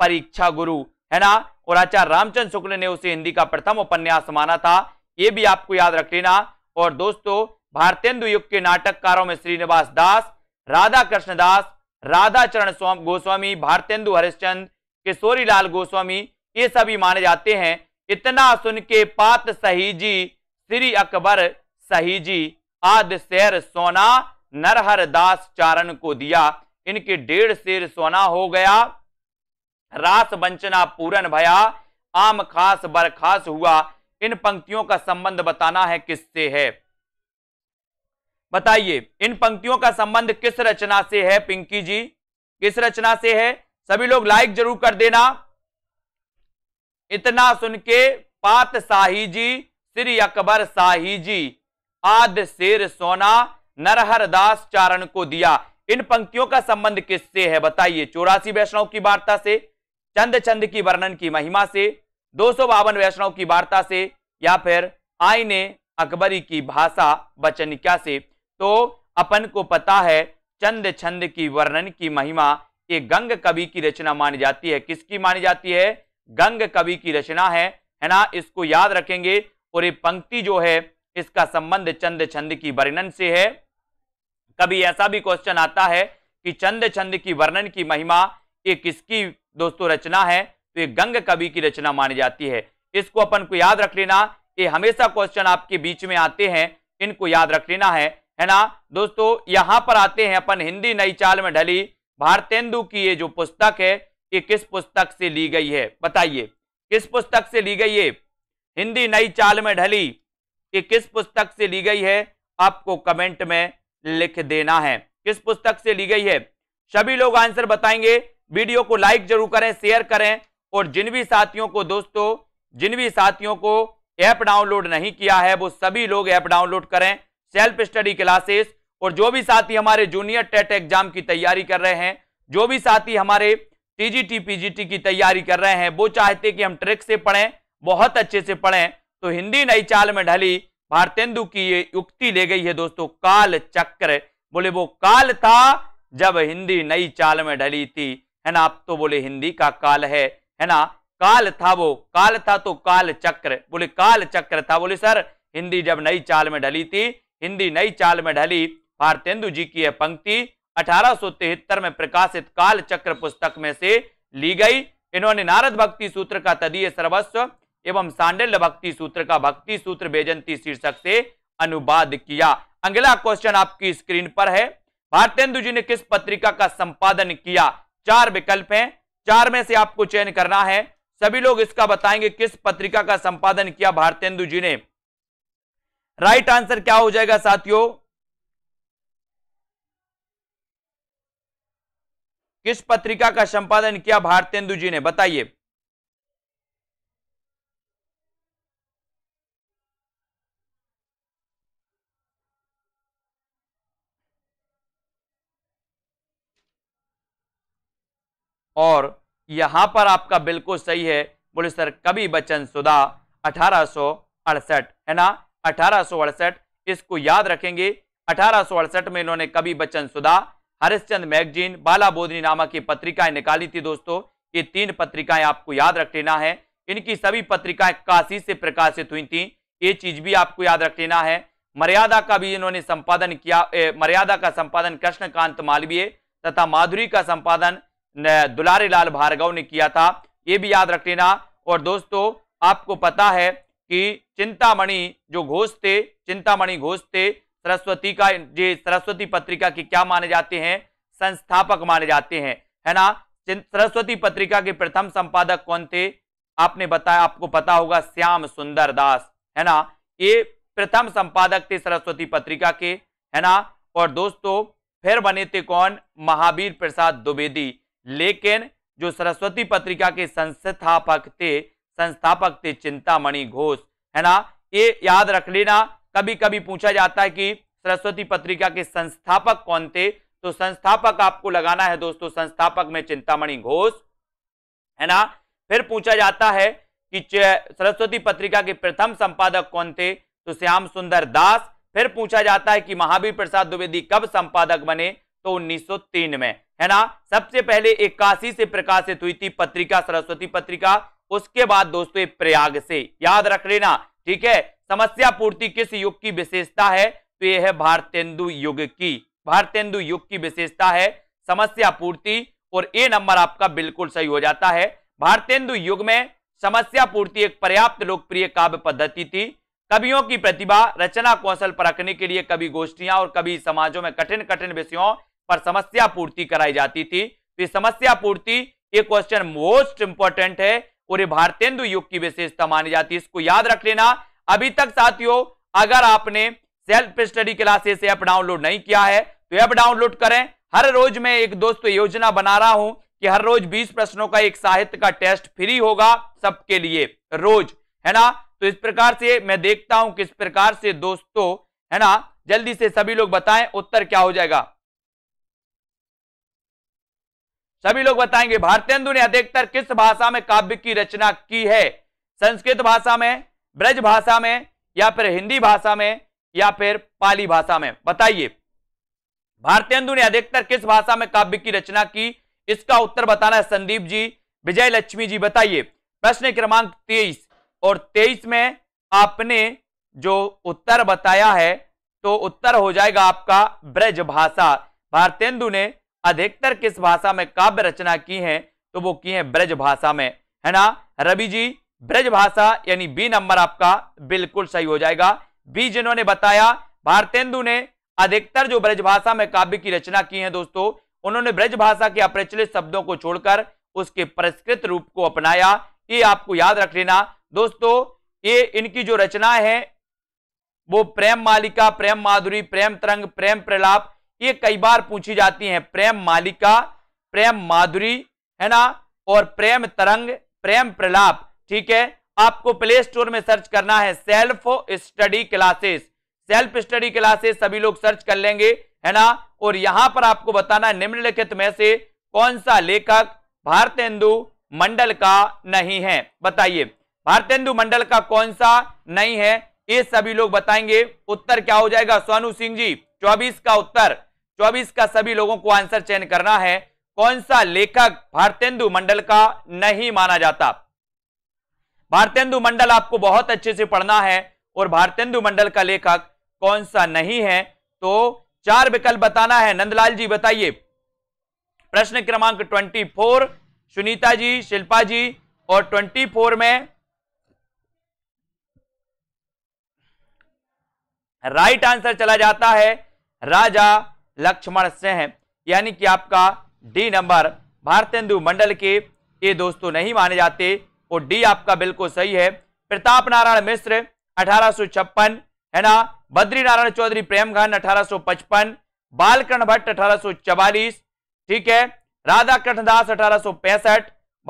परीक्षा गुरु है ना और आचार्य रामचंद्र शुक्ल ने उसे हिंदी का प्रथम उपन्यास माना था ये भी आपको याद रख लेना और दोस्तों भारतेंदु युग के नाटककारों में श्रीनिवास दास राधा कृष्ण दास राधा चरण गोस्वामी भारतेंदु हरिश्चंद्र किशोरी लाल गोस्वामी ये सभी माने जाते हैं इतना सुन के पात सही जी श्री अकबर सही जी आद शेर सोना नरहर दास चारण को दिया इनके डेढ़ शेर सोना हो गया रास वंचना पूरन भया आम खास बर खास हुआ इन पंक्तियों का संबंध बताना है किससे है बताइए इन पंक्तियों का संबंध किस रचना से है पिंकी जी किस रचना से है सभी लोग लाइक जरूर कर देना इतना सुन के पात शाही जी श्री अकबर शाही जी आद शेर सोना नरहर दास चारण को दिया इन पंक्तियों का संबंध किससे है बताइए चौरासी वैष्णव की वार्ता से चंद चंद की वर्णन की महिमा से दो सौ बावन वैष्णव की वार्ता से या फिर आईने अकबरी की भाषा क्या से तो अपन को पता है चंद छंद की वर्णन की महिमा ये गंग कवि की रचना मानी जाती है किसकी मानी जाती है गंग कवि की रचना है है ना इसको याद रखेंगे और ये पंक्ति जो है इसका संबंध चंद छंद की वर्णन से है कभी ऐसा भी क्वेश्चन आता है कि चंद छंद की वर्णन की महिमा ये किसकी दोस्तों रचना है तो ये गंग कवि की रचना मानी जाती है इसको अपन को याद रख लेना ये हमेशा क्वेश्चन आपके बीच में आते हैं इनको याद रख लेना है है ना दोस्तों यहां पर आते हैं अपन हिंदी नई चाल में ढली भारतेंदु की ये जो पुस्तक है ये किस पुस्तक से ली गई है बताइए किस पुस्तक से ली गई है हिंदी नई चाल में ढली ये किस पुस्तक से ली गई है आपको कमेंट में लिख देना है किस पुस्तक से ली गई है सभी लोग आंसर बताएंगे वीडियो को लाइक जरूर करें शेयर करें और जिन भी साथियों को दोस्तों जिन भी साथियों को ऐप डाउनलोड नहीं किया है वो सभी लोग ऐप डाउनलोड करें सेल्फ स्टडी क्लासेस और जो भी साथी हमारे जूनियर टेट एग्जाम की तैयारी कर रहे हैं जो भी साथी हमारे टीजीटी पीजीटी की तैयारी कर रहे हैं वो चाहते कि हम ट्रिक से पढ़ें बहुत अच्छे से पढ़ें तो हिंदी नई चाल में ढली भारतेंदु की ये युक्ति ले गई है दोस्तों काल चक्र बोले वो काल था जब हिंदी नई चाल में ढली थी है ना आप तो बोले हिंदी का काल है है ना काल था वो काल था तो काल चक्र बोले काल चक्र था बोले सर हिंदी जब नई चाल में ढली थी हिंदी नई चाल में ढली भारतेंदु जी की यह पंक्ति अठारह में प्रकाशित काल चक्र पुस्तक में से ली गई इन्होंने नारद भक्ति सूत्र का तदीय सर्वस्व एवं सांडल्य भक्ति सूत्र का भक्ति सूत्र बेजंती शीर्षक से अनुवाद किया अगला क्वेश्चन आपकी स्क्रीन पर है भारतेंदु जी ने किस पत्रिका का संपादन किया चार विकल्प हैं चार में से आपको चयन करना है सभी लोग इसका बताएंगे किस पत्रिका का संपादन किया भारतेंदु जी ने राइट आंसर क्या हो जाएगा साथियों किस पत्रिका का संपादन किया भारतेंदु जी ने बताइए और यहां पर आपका बिल्कुल सही है बोले सर कवि बचन सुधा अठारह है ना अठारह इसको याद रखेंगे अठारह में इन्होंने कवि बचन सुधा हरिश्चंद मैगजीन बाला बोधनी नामक ये पत्रिकाएं निकाली थी दोस्तों ये तीन पत्रिकाएं आपको याद रख लेना है इनकी सभी पत्रिकाएं काशी से प्रकाशित हुई थी ये चीज भी आपको याद रख लेना है मर्यादा का भी इन्होंने संपादन किया ए, मर्यादा का संपादन कृष्णकांत मालवीय तथा माधुरी का संपादन दुलारी लाल भार्गव ने किया था ये भी याद रख लेना और दोस्तों आपको पता है कि चिंतामणि जो घोष थे चिंतामणि घोष थे सरस्वती का जी सरस्वती पत्रिका के क्या माने जाते हैं संस्थापक माने जाते हैं है ना सरस्वती पत्रिका के प्रथम संपादक कौन थे आपने बताया आपको पता होगा श्याम सुंदर दास है ना ये प्रथम संपादक थे सरस्वती पत्रिका के है ना और दोस्तों फिर बने थे कौन महावीर प्रसाद द्विवेदी लेकिन जो सरस्वती पत्रिका के संस्थापक थे संस्थापक थे चिंतामणि घोष है ना ये याद रख लेना कभी कभी पूछा जाता है कि सरस्वती पत्रिका के संस्थापक कौन थे तो संस्थापक आपको लगाना है दोस्तों संस्थापक में चिंतामणि घोष है ना फिर पूछा जाता है कि सरस्वती पत्रिका के प्रथम संपादक कौन थे तो श्याम सुंदर दास फिर पूछा जाता है कि महावीर प्रसाद द्विवेदी कब संपादक बने तो 1903 में है ना सबसे पहले इक्काशी से प्रकाशित हुई थी पत्रिका सरस्वती पत्रिका उसके बाद दोस्तों प्रयाग से याद रख लेना ठीक है समस्या पूर्ति किस युग की विशेषता है तो यह है भारतेंदु युग की भारतेंदु युग की विशेषता है समस्या पूर्ति और ए नंबर आपका बिल्कुल सही हो जाता है भारतेंदु युग में समस्या पूर्ति एक पर्याप्त लोकप्रिय काव्य पद्धति थी कवियों की प्रतिभा रचना कौशल परखने के लिए कभी गोष्ठियां और कभी समाजों में कठिन कठिन विषयों पर समस्या पूर्ति कराई जाती थी तो ये समस्या पूर्ति ये क्वेश्चन मोस्ट इंपॉर्टेंट है और ये भारतेंदु युग की विशेषता मानी जाती है इसको याद रख लेना अभी तक साथियों अगर आपने self study classes app download नहीं किया है तो ऐप डाउनलोड करें हर रोज मैं एक दोस्तों योजना बना रहा हूं कि हर रोज 20 प्रश्नों का एक साहित्य का टेस्ट फ्री होगा सबके लिए रोज है ना तो इस प्रकार से मैं देखता हूं किस प्रकार से दोस्तों है ना जल्दी से सभी लोग बताएं उत्तर क्या हो जाएगा सभी लोग बताएंगे भारतेंदु ने अधिकतर किस भाषा में काव्य की रचना की है संस्कृत भाषा में ब्रज भाषा में या फिर हिंदी भाषा में या फिर पाली भाषा में बताइए भारतेंदु ने अधिकतर किस भाषा में काव्य की रचना की इसका उत्तर बताना है संदीप जी विजय लक्ष्मी जी बताइए प्रश्न क्रमांक तेईस और तेईस में आपने जो उत्तर बताया है तो उत्तर हो जाएगा आपका ब्रज भाषा भारतेंदु ने अधिकतर किस भाषा में काव्य रचना की है तो वो की है ब्रज भाषा में है ना रवि जी ब्रज भाषा यानी बी नंबर आपका बिल्कुल सही हो जाएगा बी जिन्होंने बताया भारतेंदु ने अधिकतर जो ब्रज भाषा में काव्य की रचना की है दोस्तों उन्होंने ब्रज भाषा के अप्रचलित शब्दों को छोड़कर उसके परिष्कृत रूप को अपनाया ये आपको याद रख लेना दोस्तों ये इनकी जो रचना है वो प्रेम मालिका प्रेम माधुरी प्रेम तरंग प्रेम प्रलाप ये कई बार पूछी जाती हैं प्रेम मालिका प्रेम माधुरी है ना और प्रेम तरंग प्रेम प्रलाप ठीक है आपको प्ले स्टोर में सर्च करना है self study classes self study classes सभी लोग सर्च कर लेंगे है ना और यहां पर आपको बताना है निम्नलिखित में से कौन सा लेखक भारतेंदु मंडल का नहीं है बताइए भारतेंदु मंडल का कौन सा नहीं है ये सभी लोग बताएंगे उत्तर क्या हो जाएगा सोनू सिंह जी चौबीस का उत्तर चौबीस का सभी लोगों को आंसर चयन करना है कौन सा लेखक भारतेंदु मंडल का नहीं माना जाता भारतेंदु मंडल आपको बहुत अच्छे से पढ़ना है और भारतेंदु मंडल का लेखक कौन सा नहीं है तो चार विकल्प बताना है नंदलाल जी बताइए प्रश्न क्रमांक ट्वेंटी फोर सुनीता जी शिल्पा जी और ट्वेंटी फोर में राइट आंसर चला जाता है राजा लक्ष्मण सिंह यानी कि आपका डी नंबर भारतेंदु मंडल के ये दोस्तों तो नहीं माने जाते और डी आपका बिल्कुल सही है प्रताप नारायण मिश्र अठारह है ना बद्री नारायण चौधरी प्रेमघन अठारह बालकृण भट्ट अठारह ठीक है राधा कृष्णदास अठारह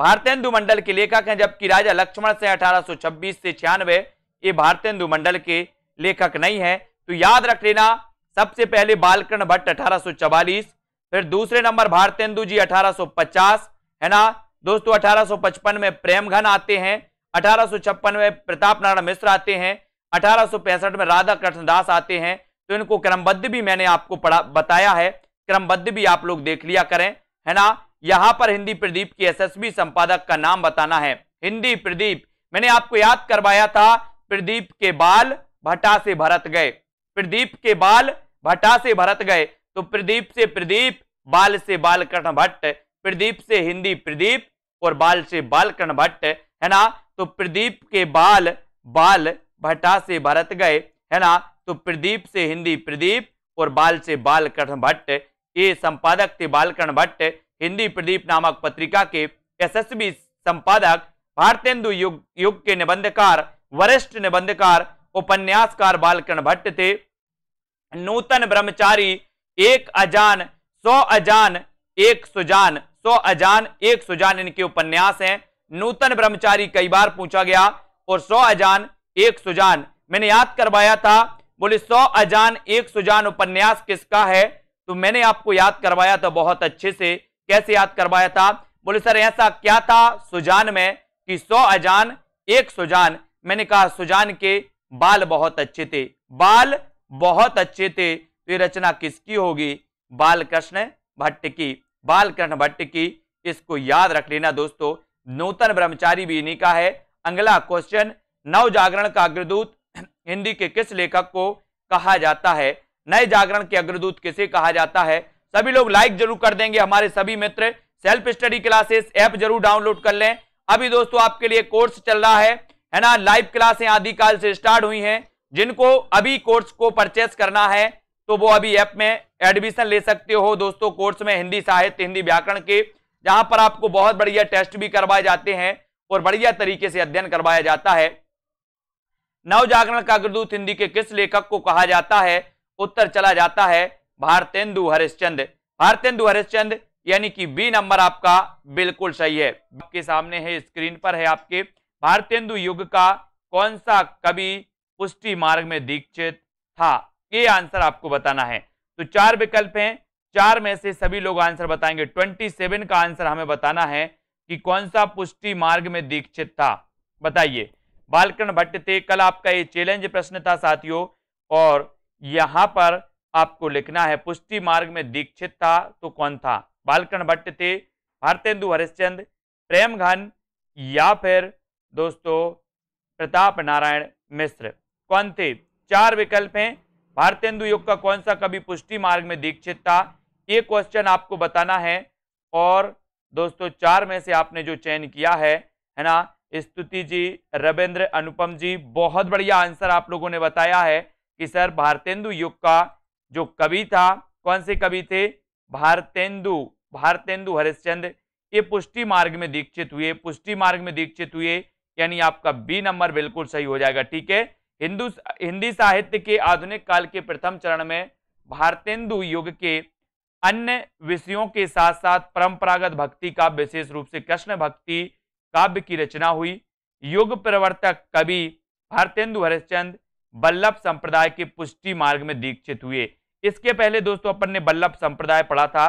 भारतेंदु मंडल के लेखक हैं जबकि राजा लक्ष्मण से 1826 से छियानवे ये भारतेंदु मंडल के लेखक नहीं है तो याद रख लेना सबसे पहले बालकृष्ण भट्ट अठारह फिर दूसरे नंबर भारतेंदु जी 1850 है ना दोस्तों 1855 में प्रेम घन आते हैं 1856 में प्रताप नारायण मिश्र आते हैं 1865 में राधा कृष्ण दास आते हैं तो इनको क्रमबद्ध भी मैंने आपको पढ़ा बताया है क्रमबद्ध भी आप लोग देख लिया करें है ना यहाँ पर हिंदी प्रदीप के यशस्वी संपादक का नाम बताना है हिंदी प्रदीप मैंने आपको याद करवाया था प्रदीप के बाल भटा से भरत गए प्रदीप के बाल भट्टा से भरत गए तो प्रदीप से प्रदीप बाल से बालकर्ण भट्ट प्रदीप से हिंदी प्रदीप और बाल से बालकर्ण भट्ट है ना तो प्रदीप के बाल बाल भट्टा से भरत गए है ना तो प्रदीप से हिंदी प्रदीप और बाल से बालकर्ण भट्ट ये संपादक थे बालकर्ण भट्ट हिंदी प्रदीप नामक पत्रिका के यशस्वी संपादक भारतेंदु युग युग के निबंधकार वरिष्ठ निबंधकार उपन्यासकार बालकर्ण भट्ट थे नूतन ब्रह्मचारी एक अजान सौ अजान एक सुजान सौ अजान एक सुजान इनके उपन्यास हैं नूतन ब्रह्मचारी कई बार पूछा गया और सौ अजान एक सुजान मैंने याद करवाया था बोले सौ अजान एक सुजान उपन्यास किसका है तो मैंने आपको याद करवाया था बहुत अच्छे से कैसे याद करवाया था बोले सर ऐसा क्या था सुजान में कि सौ अजान एक सुजान मैंने कहा सुजान के बाल बहुत अच्छे थे बाल बहुत अच्छे थे तो ये रचना किसकी होगी बालकृष्ण भट्ट की बालकृष्ण भट्ट की इसको याद रख लेना दोस्तों नूतन ब्रह्मचारी भी इन्हीं का है अगला क्वेश्चन नव जागरण का अग्रदूत हिंदी के किस लेखक को कहा जाता है नए जागरण के अग्रदूत किसे कहा जाता है सभी लोग लाइक जरूर कर देंगे हमारे सभी मित्र सेल्फ स्टडी क्लासेस ऐप जरूर डाउनलोड कर लें अभी दोस्तों आपके लिए कोर्स चल रहा है है ना लाइव क्लासें आदि काल से स्टार्ट हुई हैं जिनको अभी कोर्स को परचेस करना है तो वो अभी ऐप में एडमिशन ले सकते हो दोस्तों कोर्स में हिंदी साहित्य हिंदी व्याकरण के जहां पर आपको बहुत बढ़िया टेस्ट भी करवाए जाते हैं और बढ़िया तरीके से अध्ययन करवाया जाता है नव जागरण का अग्रदूत हिंदी के किस लेखक को कहा जाता है उत्तर चला जाता है भारतेंदु हरिश्चंद भारतेंदु हरिश्चंद यानी कि बी नंबर आपका बिल्कुल सही है आपके सामने है स्क्रीन पर है आपके भारतेंदु युग का कौन सा कवि पुष्टि मार्ग में दीक्षित था ये आंसर आपको बताना है तो चार विकल्प हैं चार में से सभी लोग आंसर बताएंगे ट्वेंटी सेवन का आंसर हमें बताना है कि कौन सा पुष्टि मार्ग में दीक्षित था बताइए बालकृण भट्ट थे कल आपका ये चैलेंज प्रश्न था साथियों और यहाँ पर आपको लिखना है पुष्टि मार्ग में दीक्षित था तो कौन था बालकर्ण भट्ट थे भारतेंदु हरिश्चंद्र प्रेम घन या फिर दोस्तों प्रताप नारायण मिश्र कौन थे चार विकल्प हैं भारतेंदु युग का कौन सा कभी पुष्टि मार्ग में दीक्षित था ये क्वेश्चन आपको बताना है और दोस्तों चार में से आपने जो चयन किया है है ना स्तुति जी रविंद्र अनुपम जी बहुत बढ़िया आंसर आप लोगों ने बताया है कि सर भारतेंदु युग का जो कवि था कौन से कवि थे भारतेंदु भारतेंदु हरिश्चंद ये पुष्टि मार्ग में दीक्षित हुए पुष्टि मार्ग में दीक्षित हुए यानी आपका बी नंबर बिल्कुल सही हो जाएगा ठीक है हिंदू हिंदी साहित्य के आधुनिक काल के प्रथम चरण में भारतेंदु युग के अन्य विषयों के साथ साथ परंपरागत भक्ति का विशेष रूप से कृष्ण भक्ति काव्य की रचना हुई युग प्रवर्तक कवि भारतेंदु हरिश्चंद बल्लभ संप्रदाय के पुष्टि मार्ग में दीक्षित हुए इसके पहले दोस्तों अपन ने बल्लभ संप्रदाय पढ़ा था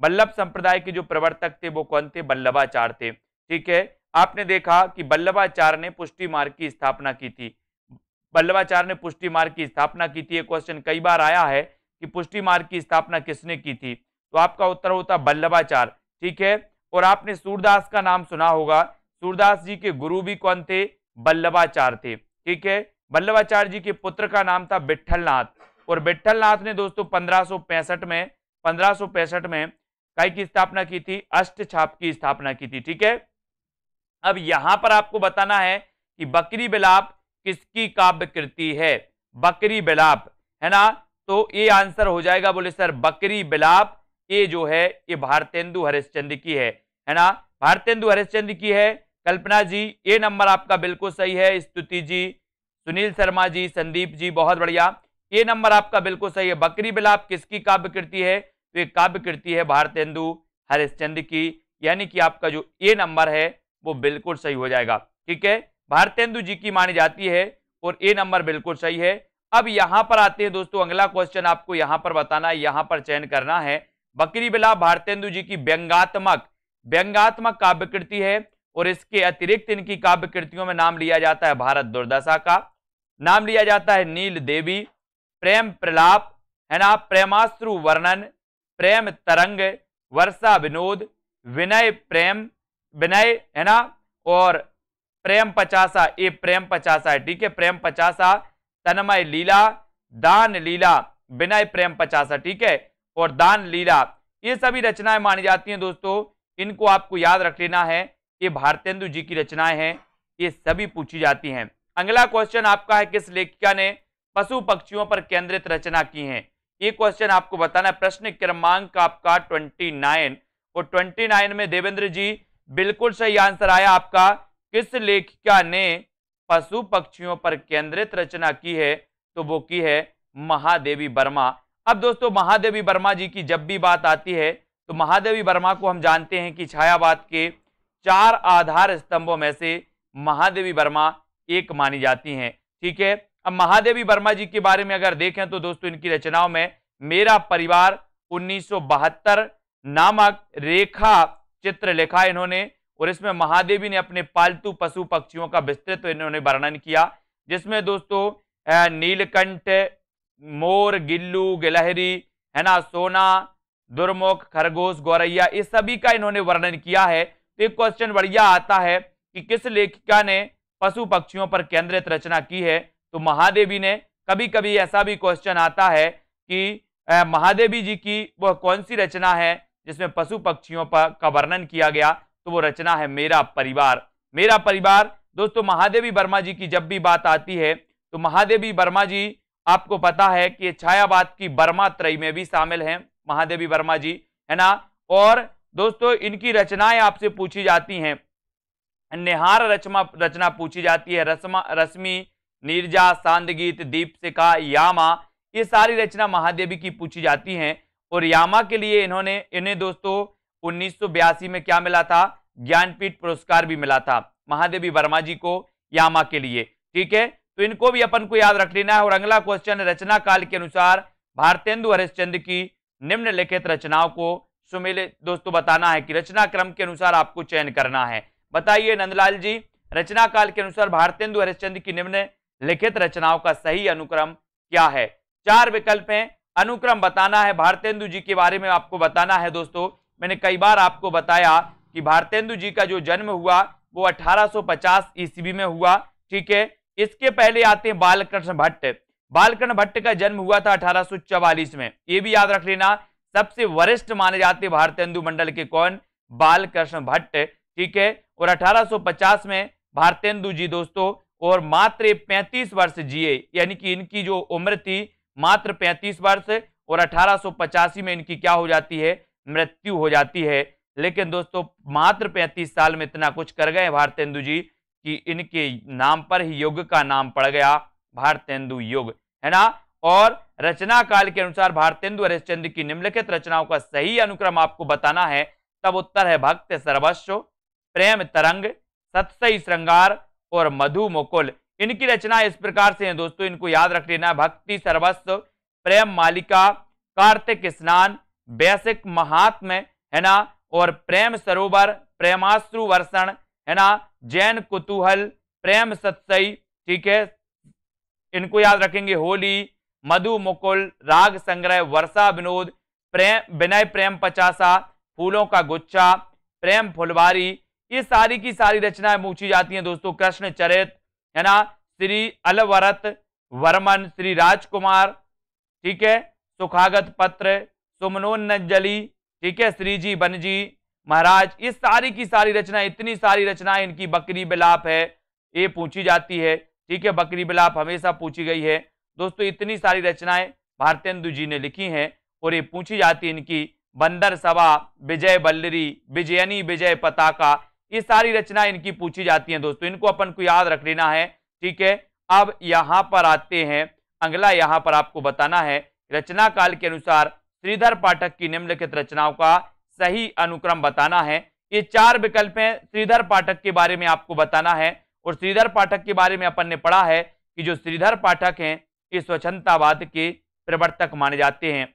बल्लभ संप्रदाय के जो प्रवर्तक थे वो कौन थे बल्लभाचार्य थे ठीक है आपने देखा कि बल्लभाचार्य ने पुष्टि मार्ग की स्थापना की थी बल्लवाचार्य ने पुष्टि मार्ग की स्थापना की थी ये क्वेश्चन कई बार आया है कि पुष्टि मार्ग की स्थापना किसने की थी तो आपका उत्तर होता बल्लभाचार्य ठीक है और आपने सूरदास का नाम सुना होगा सूरदास जी के गुरु भी कौन थे बल्लवाचार्य थे ठीक है बल्लभाचार्य जी के पुत्र का नाम था बिट्ठलनाथ और बिट्ठलनाथ ने दोस्तों पंद्रह में पंद्रह में काय की स्थापना की थी अष्ट छाप की स्थापना की थी ठीक है अब यहां पर आपको बताना है कि बकरी बिलाप किसकी काव्य कृति है बकरी बिलाप है ना तो ये आंसर हो जाएगा बोले सर बकरी बिलाप ये जो है ये भारतेंदु हरिश्चंद्र की है है ना भारतेंदु हरिश्चंद्र की है कल्पना जी ये नंबर आपका बिल्कुल सही है स्तुति जी सुनील शर्मा जी संदीप जी बहुत बढ़िया ये नंबर आपका बिल्कुल सही है बकरी बिलाप किसकी काव्य कृति है तो ये काव्य कृति है भारतेंदु हरिश्चंद्र की यानी कि आपका जो ये नंबर है वो बिल्कुल सही हो जाएगा ठीक है भारतेंदु जी की मानी जाती है और ए नंबर बिल्कुल सही है अब यहां पर आते हैं दोस्तों अगला क्वेश्चन आपको यहां पर बताना है यहां पर चयन करना है बकरी बिला भारतेंदु जी की व्यंगात्मक व्यंगात्मक काव्य कृति है और इसके अतिरिक्त इनकी काव्य कृतियों में नाम लिया जाता है भारत दुर्दशा का नाम लिया जाता है नील देवी प्रेम प्रलाप है ना प्रेमाश्रु वर्णन प्रेम तरंग वर्षा विनोद विनय प्रेम विनय है ना और प्रेम पचासा ये प्रेम पचासा है ठीक है प्रेम पचासा तनमय लीला दान लीला विनय प्रेम पचासा ठीक है और दान लीला ये सभी रचनाएं मानी जाती हैं दोस्तों इनको आपको याद रख लेना है ये भारतेंदु जी की रचनाएं हैं ये सभी पूछी जाती हैं अगला क्वेश्चन आपका है किस लेखिका ने पशु पक्षियों पर केंद्रित रचना की है ये क्वेश्चन आपको बताना है प्रश्न क्रमांक आपका ट्वेंटी नाइन और ट्वेंटी नाइन में देवेंद्र जी बिल्कुल सही आंसर आया आपका किस लेखिका ने पशु पक्षियों पर केंद्रित रचना की है तो वो की है महादेवी वर्मा अब दोस्तों महादेवी वर्मा जी की जब भी बात आती है तो महादेवी वर्मा को हम जानते हैं कि छायावाद के चार आधार स्तंभों में से महादेवी वर्मा एक मानी जाती हैं ठीक है अब महादेवी वर्मा जी के बारे में अगर देखें तो दोस्तों इनकी रचनाओं में मेरा परिवार 1972 नामक रेखा चित्र लिखा इन्होंने और इसमें महादेवी ने अपने पालतू पशु पक्षियों का विस्तृत तो इन्होंने वर्णन किया जिसमें दोस्तों नीलकंठ मोर गिल्लू गिलहरी है ना सोना दुर्मुख खरगोश गौरैया इस सभी का इन्होंने वर्णन किया है तो एक क्वेश्चन बढ़िया आता है कि किस लेखिका ने पशु पक्षियों पर केंद्रित रचना की है तो महादेवी ने कभी कभी ऐसा भी क्वेश्चन आता है कि महादेवी जी की वह कौन सी रचना है जिसमें पशु पक्षियों पर का वर्णन किया गया तो वो रचना है मेरा परिवार मेरा परिवार दोस्तों महादेवी वर्मा जी की जब भी बात आती है तो महादेवी वर्मा जी आपको पता है कि छायावाद की वर्मा त्रय में भी शामिल हैं महादेवी वर्मा जी है ना और दोस्तों इनकी रचनाएं आपसे पूछी जाती हैं निहार रचमा रचना पूछी जाती है रसमा रश्मि नीरजा सांदगीत दीप सिका यामा ये सारी रचना महादेवी की पूछी जाती हैं और यामा के लिए इन्होंने इन्हें दोस्तों 1982 में क्या मिला था ज्ञानपीठ पुरस्कार भी मिला था महादेवी वर्मा जी को यामा के लिए ठीक है तो इनको भी अपन को याद रख लेना है और अगला क्वेश्चन रचना काल के अनुसार भारतेंदु हरिश्चंद्र की निम्नलिखित रचनाओं को सुमेले दोस्तों बताना है कि रचना क्रम के अनुसार आपको चयन करना है बताइए नंदलाल जी रचना काल के अनुसार भारतेंदु हरिश्चंद की निम्न लिखित रचनाओं का सही अनुक्रम क्या है चार विकल्प हैं अनुक्रम बताना है भारतेंदु जी के बारे में आपको बताना है दोस्तों मैंने कई बार आपको बताया कि भारतेंदु जी का जो जन्म हुआ वो 1850 ईस्वी में हुआ ठीक है इसके पहले आते हैं बालकृष्ण भट्ट बालकृष्ण भट्ट का जन्म हुआ था अठारह में ये भी याद रख लेना सबसे वरिष्ठ माने जाते भारतेंदु मंडल के कौन बालकृष्ण भट्ट ठीक है और 1850 में भारतेंदु जी दोस्तों और मात्र 35 वर्ष जिए यानी कि इनकी जो उम्र थी मात्र 35 वर्ष और अठारह में इनकी क्या हो जाती है मृत्यु हो जाती है लेकिन दोस्तों मात्र पैंतीस साल में इतना कुछ कर गए भारतेंदु जी कि इनके नाम पर ही युग का नाम पड़ गया भारतेंदु युग है ना और रचना काल के अनुसार भारतेंदु हरिश्चंद्र की निम्नलिखित रचनाओं का सही अनुक्रम आपको बताना है तब उत्तर है भक्त सर्वस्व प्रेम तरंग सत्सई श्रृंगार और मधु मुकुल इनकी रचना इस प्रकार से है दोस्तों इनको याद रख लेना भक्ति सर्वस्व प्रेम मालिका कार्तिक स्नान बेसिक महात्म है ना और प्रेम सरोवर प्रेमाश्रु वर्षण है ना जैन कुतूहल प्रेम सत्सई ठीक है इनको याद रखेंगे होली मधु मुकुल राग संग्रह वर्षा विनोद प्रेम विनय प्रेम पचासा फूलों का गुच्छा प्रेम फुलवारी ये सारी की सारी रचनाएं पूछी जाती हैं दोस्तों कृष्ण चरित है ना श्री अलवरत वर्मन श्री राजकुमार ठीक है सुखागत पत्र सुमनोन ठीक है श्री जी बनजी महाराज इस सारी की सारी रचना इतनी सारी रचनाएं इनकी बकरी बिलाप है ये पूछी जाती है ठीक है बकरी बिलाप हमेशा पूछी गई है दोस्तों इतनी सारी रचनाएं भारतेंदु जी ने लिखी हैं और ये पूछी जाती है इनकी बंदर सभा विजय बल्लरी विजयनी विजय पताका ये सारी रचना इनकी पूछी जाती हैं दोस्तों इनको अपन को याद रख लेना है ठीक है अब यहाँ पर आते हैं अगला यहाँ पर आपको बताना है रचना काल के अनुसार श्रीधर पाठक की निम्नलिखित रचनाओं का सही अनुक्रम बताना है ये चार विकल्प हैं श्रीधर पाठक के बारे में आपको बताना है और श्रीधर पाठक के बारे में अपन ने पढ़ा है कि जो श्रीधर पाठक हैं ये स्वच्छतावाद के प्रवर्तक माने जाते हैं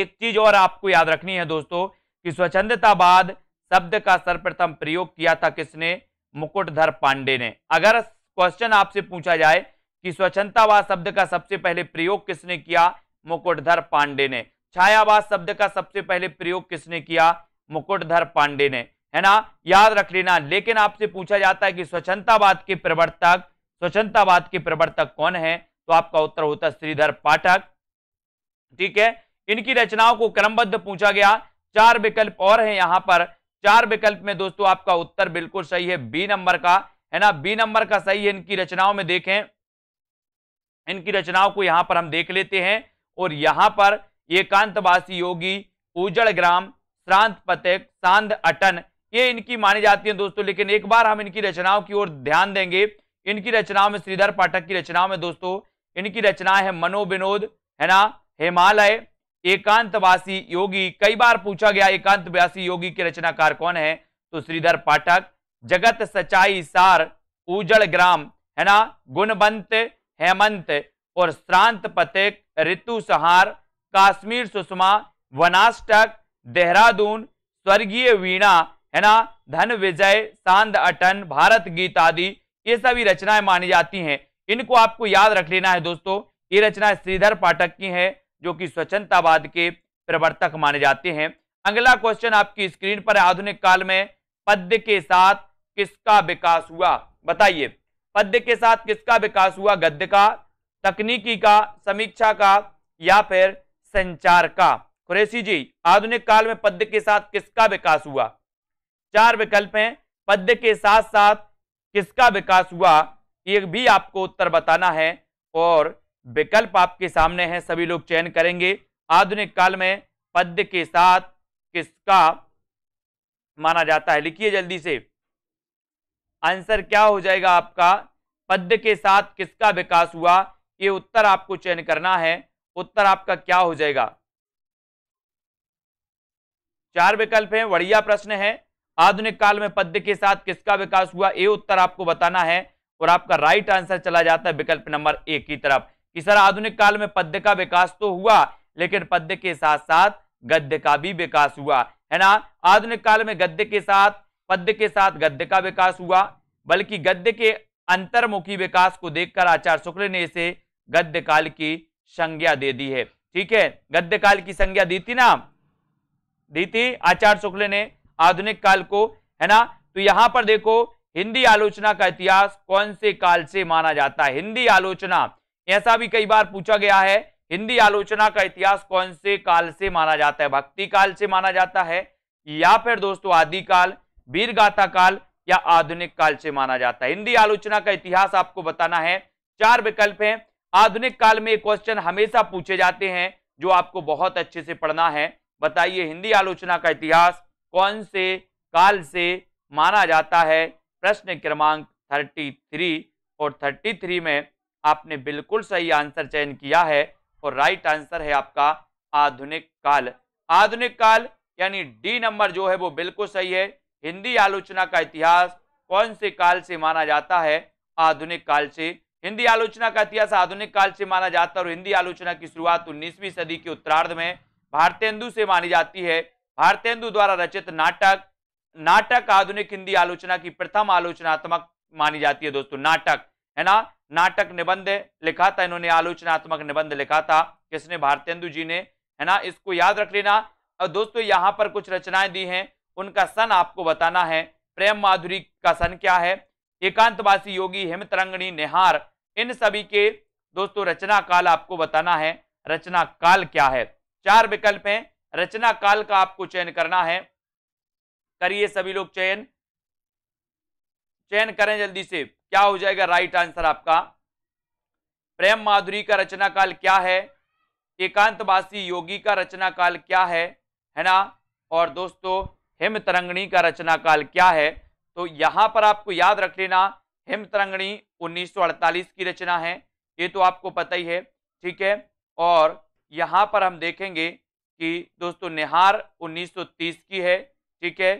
एक चीज और आपको याद रखनी है दोस्तों कि स्वच्छतावाद शब्द का सर्वप्रथम प्रयोग किया था किसने मुकुटधर पांडे ने अगर क्वेश्चन आपसे पूछा जाए कि स्वच्छतावाद शब्द का सबसे पहले प्रयोग किसने किया मुकुटधर पांडे ने छायावास शब्द का सबसे पहले प्रयोग किसने किया मुकुटधर पांडे ने है ना याद रख लेना लेकिन आपसे पूछा जाता है कि स्वच्छतावाद के प्रवर्तक स्वच्छतावाद के प्रवर्तक कौन है तो आपका उत्तर होता है श्रीधर पाठक ठीक है इनकी रचनाओं को क्रमबद्ध पूछा गया चार विकल्प और हैं यहां पर चार विकल्प में दोस्तों आपका उत्तर बिल्कुल सही है बी नंबर का है ना बी नंबर का सही है इनकी रचनाओं में देखें इनकी रचनाओं को यहां पर हम देख लेते हैं और यहाँ पर एकांतवासी योगी उजड़ ग्राम श्रांत पतक सांध अटन ये इनकी मानी जाती है दोस्तों लेकिन एक बार हम इनकी रचनाओं की ओर ध्यान देंगे इनकी रचनाओं में श्रीधर पाठक की रचनाओं में दोस्तों इनकी रचना है मनोविनोद है ना हिमालय एकांतवासी योगी कई बार पूछा गया एकांतवासी योगी के रचनाकार कौन है तो श्रीधर पाठक जगत सचाई सार उजड़ ग्राम है ना गुणवंत हेमंत और श्रांत पतेक ऋतु सहार काश्मीर सुषमा वनाष्टक देहरादून स्वर्गीय वीणा है ना धन विजय सांद अटन भारत गीत आदि ये सभी रचनाएं मानी जाती हैं इनको आपको याद रख लेना है दोस्तों ये रचना श्रीधर पाठक की है जो कि स्वच्छतावाद के प्रवर्तक माने जाते हैं अगला क्वेश्चन आपकी स्क्रीन पर आधुनिक काल में पद्य के साथ किसका विकास हुआ बताइए पद्य के साथ किसका विकास हुआ गद्य का तकनीकी का समीक्षा का या फिर संचार का कुरेशी जी आधुनिक काल में पद्य के साथ किसका विकास हुआ चार विकल्प हैं पद्य के साथ साथ किसका विकास हुआ ये भी आपको उत्तर बताना है और विकल्प आपके सामने हैं सभी लोग चयन करेंगे आधुनिक काल में पद्य के साथ किसका माना जाता है लिखिए जल्दी से आंसर क्या हो जाएगा आपका पद्य के साथ किसका विकास हुआ ये उत्तर आपको चयन करना है उत्तर आपका क्या हो जाएगा चार विकल्प हैं बढ़िया प्रश्न है आधुनिक काल में पद्य के साथ किसका विकास हुआ ये उत्तर आपको बताना है और आपका राइट आंसर चला जाता है विकल्प नंबर ए की तरफ कि सर आधुनिक काल में पद्य का विकास तो हुआ लेकिन पद्य के साथ साथ गद्य का भी विकास हुआ है ना आधुनिक काल में गद्य के साथ पद्य के साथ गद्य का विकास हुआ बल्कि गद्य के अंतर्मुखी विकास को देखकर आचार्य शुक्ल ने इसे गद्य काल की संज्ञा दे दी है ठीक है गद्य काल की संज्ञा दी थी ना दी थी आचार्य शुक्ल ने आधुनिक काल को है ना तो यहां पर देखो हिंदी आलोचना का इतिहास कौन से काल से माना जाता है हिंदी आलोचना ऐसा भी कई बार पूछा गया है हिंदी आलोचना का इतिहास कौन से काल से माना जाता है भक्ति काल से माना जाता है या फिर दोस्तों आदि काल वीर गाथा काल या आधुनिक काल से माना जाता है हिंदी आलोचना का इतिहास आपको बताना है चार विकल्प हैं आधुनिक काल में क्वेश्चन हमेशा पूछे जाते हैं जो आपको बहुत अच्छे से पढ़ना है बताइए हिंदी आलोचना का इतिहास कौन से काल से माना जाता है प्रश्न क्रमांक थर्टी थ्री और थर्टी थ्री में आपने बिल्कुल सही आंसर चयन किया है और राइट आंसर है आपका आधुनिक काल आधुनिक काल यानी डी नंबर जो है वो बिल्कुल सही है हिंदी आलोचना का इतिहास कौन से काल से माना जाता है आधुनिक काल से हिंदी आलोचना का इतिहास आधुनिक काल से माना जाता है और हिंदी आलोचना की शुरुआत उन्नीसवीं सदी के उत्तरार्ध में भारतेंदु से मानी जाती है भारतेंदु द्वारा रचित नाटक नाटक आधुनिक हिंदी आलोचना की प्रथम आलोचनात्मक मानी जाती है दोस्तों नाटक है ना नाटक निबंध लिखा था इन्होंने आलोचनात्मक निबंध लिखा था किसने भारतेंदु जी ने है ना इसको याद रख लेना और दोस्तों यहाँ पर कुछ रचनाएं दी हैं उनका सन आपको बताना है प्रेम माधुरी का सन क्या है एकांतवासी योगी हिमतरंगणी निहार इन सभी के दोस्तों रचना काल आपको बताना है रचना काल क्या है चार विकल्प हैं रचना काल का आपको चयन करना है करिए सभी लोग चयन चयन करें जल्दी से क्या हो जाएगा राइट आंसर आपका प्रेम माधुरी का रचना काल क्या है एकांतवासी योगी का रचना काल क्या है है ना और दोस्तों हिम तरंगणी का रचना काल क्या है तो यहां पर आपको याद रख लेना हिम तरंगणी उन्नीस की रचना है ये तो आपको पता ही है ठीक है और यहाँ पर हम देखेंगे कि दोस्तों निहार 1930 की है ठीक है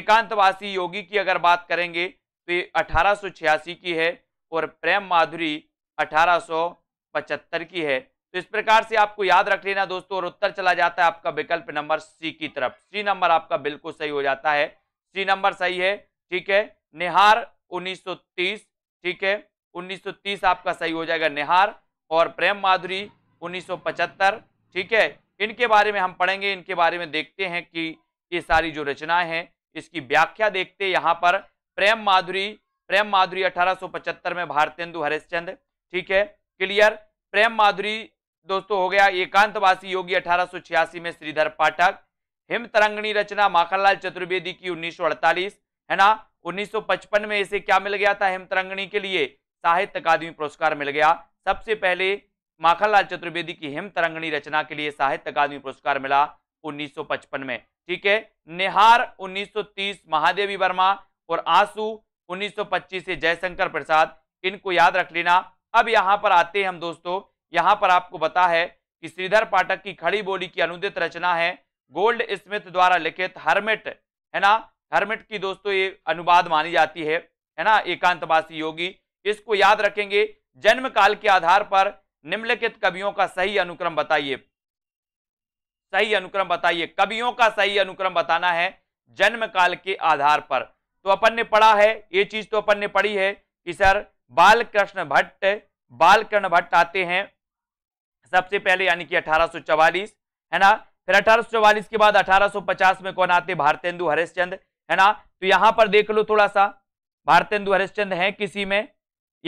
एकांतवासी योगी की अगर बात करेंगे तो ये अठारह की है और प्रेम माधुरी 1875 की है तो इस प्रकार से आपको याद रख लेना दोस्तों और उत्तर चला जाता है आपका विकल्प नंबर सी की तरफ सी नंबर आपका बिल्कुल सही हो जाता है सी नंबर सही है ठीक है निहार 1930 ठीक है 1930 आपका सही हो जाएगा निहार और प्रेम माधुरी 1975 ठीक है इनके बारे में हम पढ़ेंगे इनके बारे में देखते हैं कि ये सारी जो रचनाएं हैं इसकी व्याख्या देखते यहाँ पर प्रेम माधुरी प्रेम माधुरी 1875 में भारतेंदु हरिश्चंद्र ठीक है क्लियर प्रेम माधुरी दोस्तों हो गया एकांतवासी योगी अठारह में श्रीधर पाठक हिम तरंगणी रचना माखनलाल चतुर्वेदी की 1948 है ना 1955 में इसे क्या मिल गया था हेमतरंगणी के लिए साहित्य अकादमी पुरस्कार मिल गया सबसे पहले माखनलाल चतुर्वेदी की हेमतरंगणी रचना के लिए साहित्य अकादमी पुरस्कार मिला 1955 में ठीक है निहार 1930 महादेवी वर्मा और आंसू 1925 से जयशंकर प्रसाद इनको याद रख लेना अब यहाँ पर आते हैं हम दोस्तों यहाँ पर आपको बता है कि श्रीधर पाठक की खड़ी बोली की अनुदित रचना है गोल्ड स्मिथ द्वारा लिखित हरमिट है ना हर्मिट की दोस्तों ये अनुवाद मानी जाती है है ना एकांतवासी योगी इसको याद रखेंगे जन्म काल के आधार पर निम्नलिखित कवियों का सही अनुक्रम बताइए सही अनुक्रम बताइए कवियों का सही अनुक्रम बताना है जन्म काल के आधार पर तो अपन ने पढ़ा है ये चीज तो अपन ने पढ़ी है कि सर बालकृष्ण भट्ट बालकृष्ण भट्ट आते हैं सबसे पहले यानी कि 1844 है ना फिर 1844 के बाद 1850 में कौन आते भारतेंदु हरिश्चंद्र है ना तो यहां पर देख लो थोड़ा सा भारतेंदु हरिश्चंद है किसी में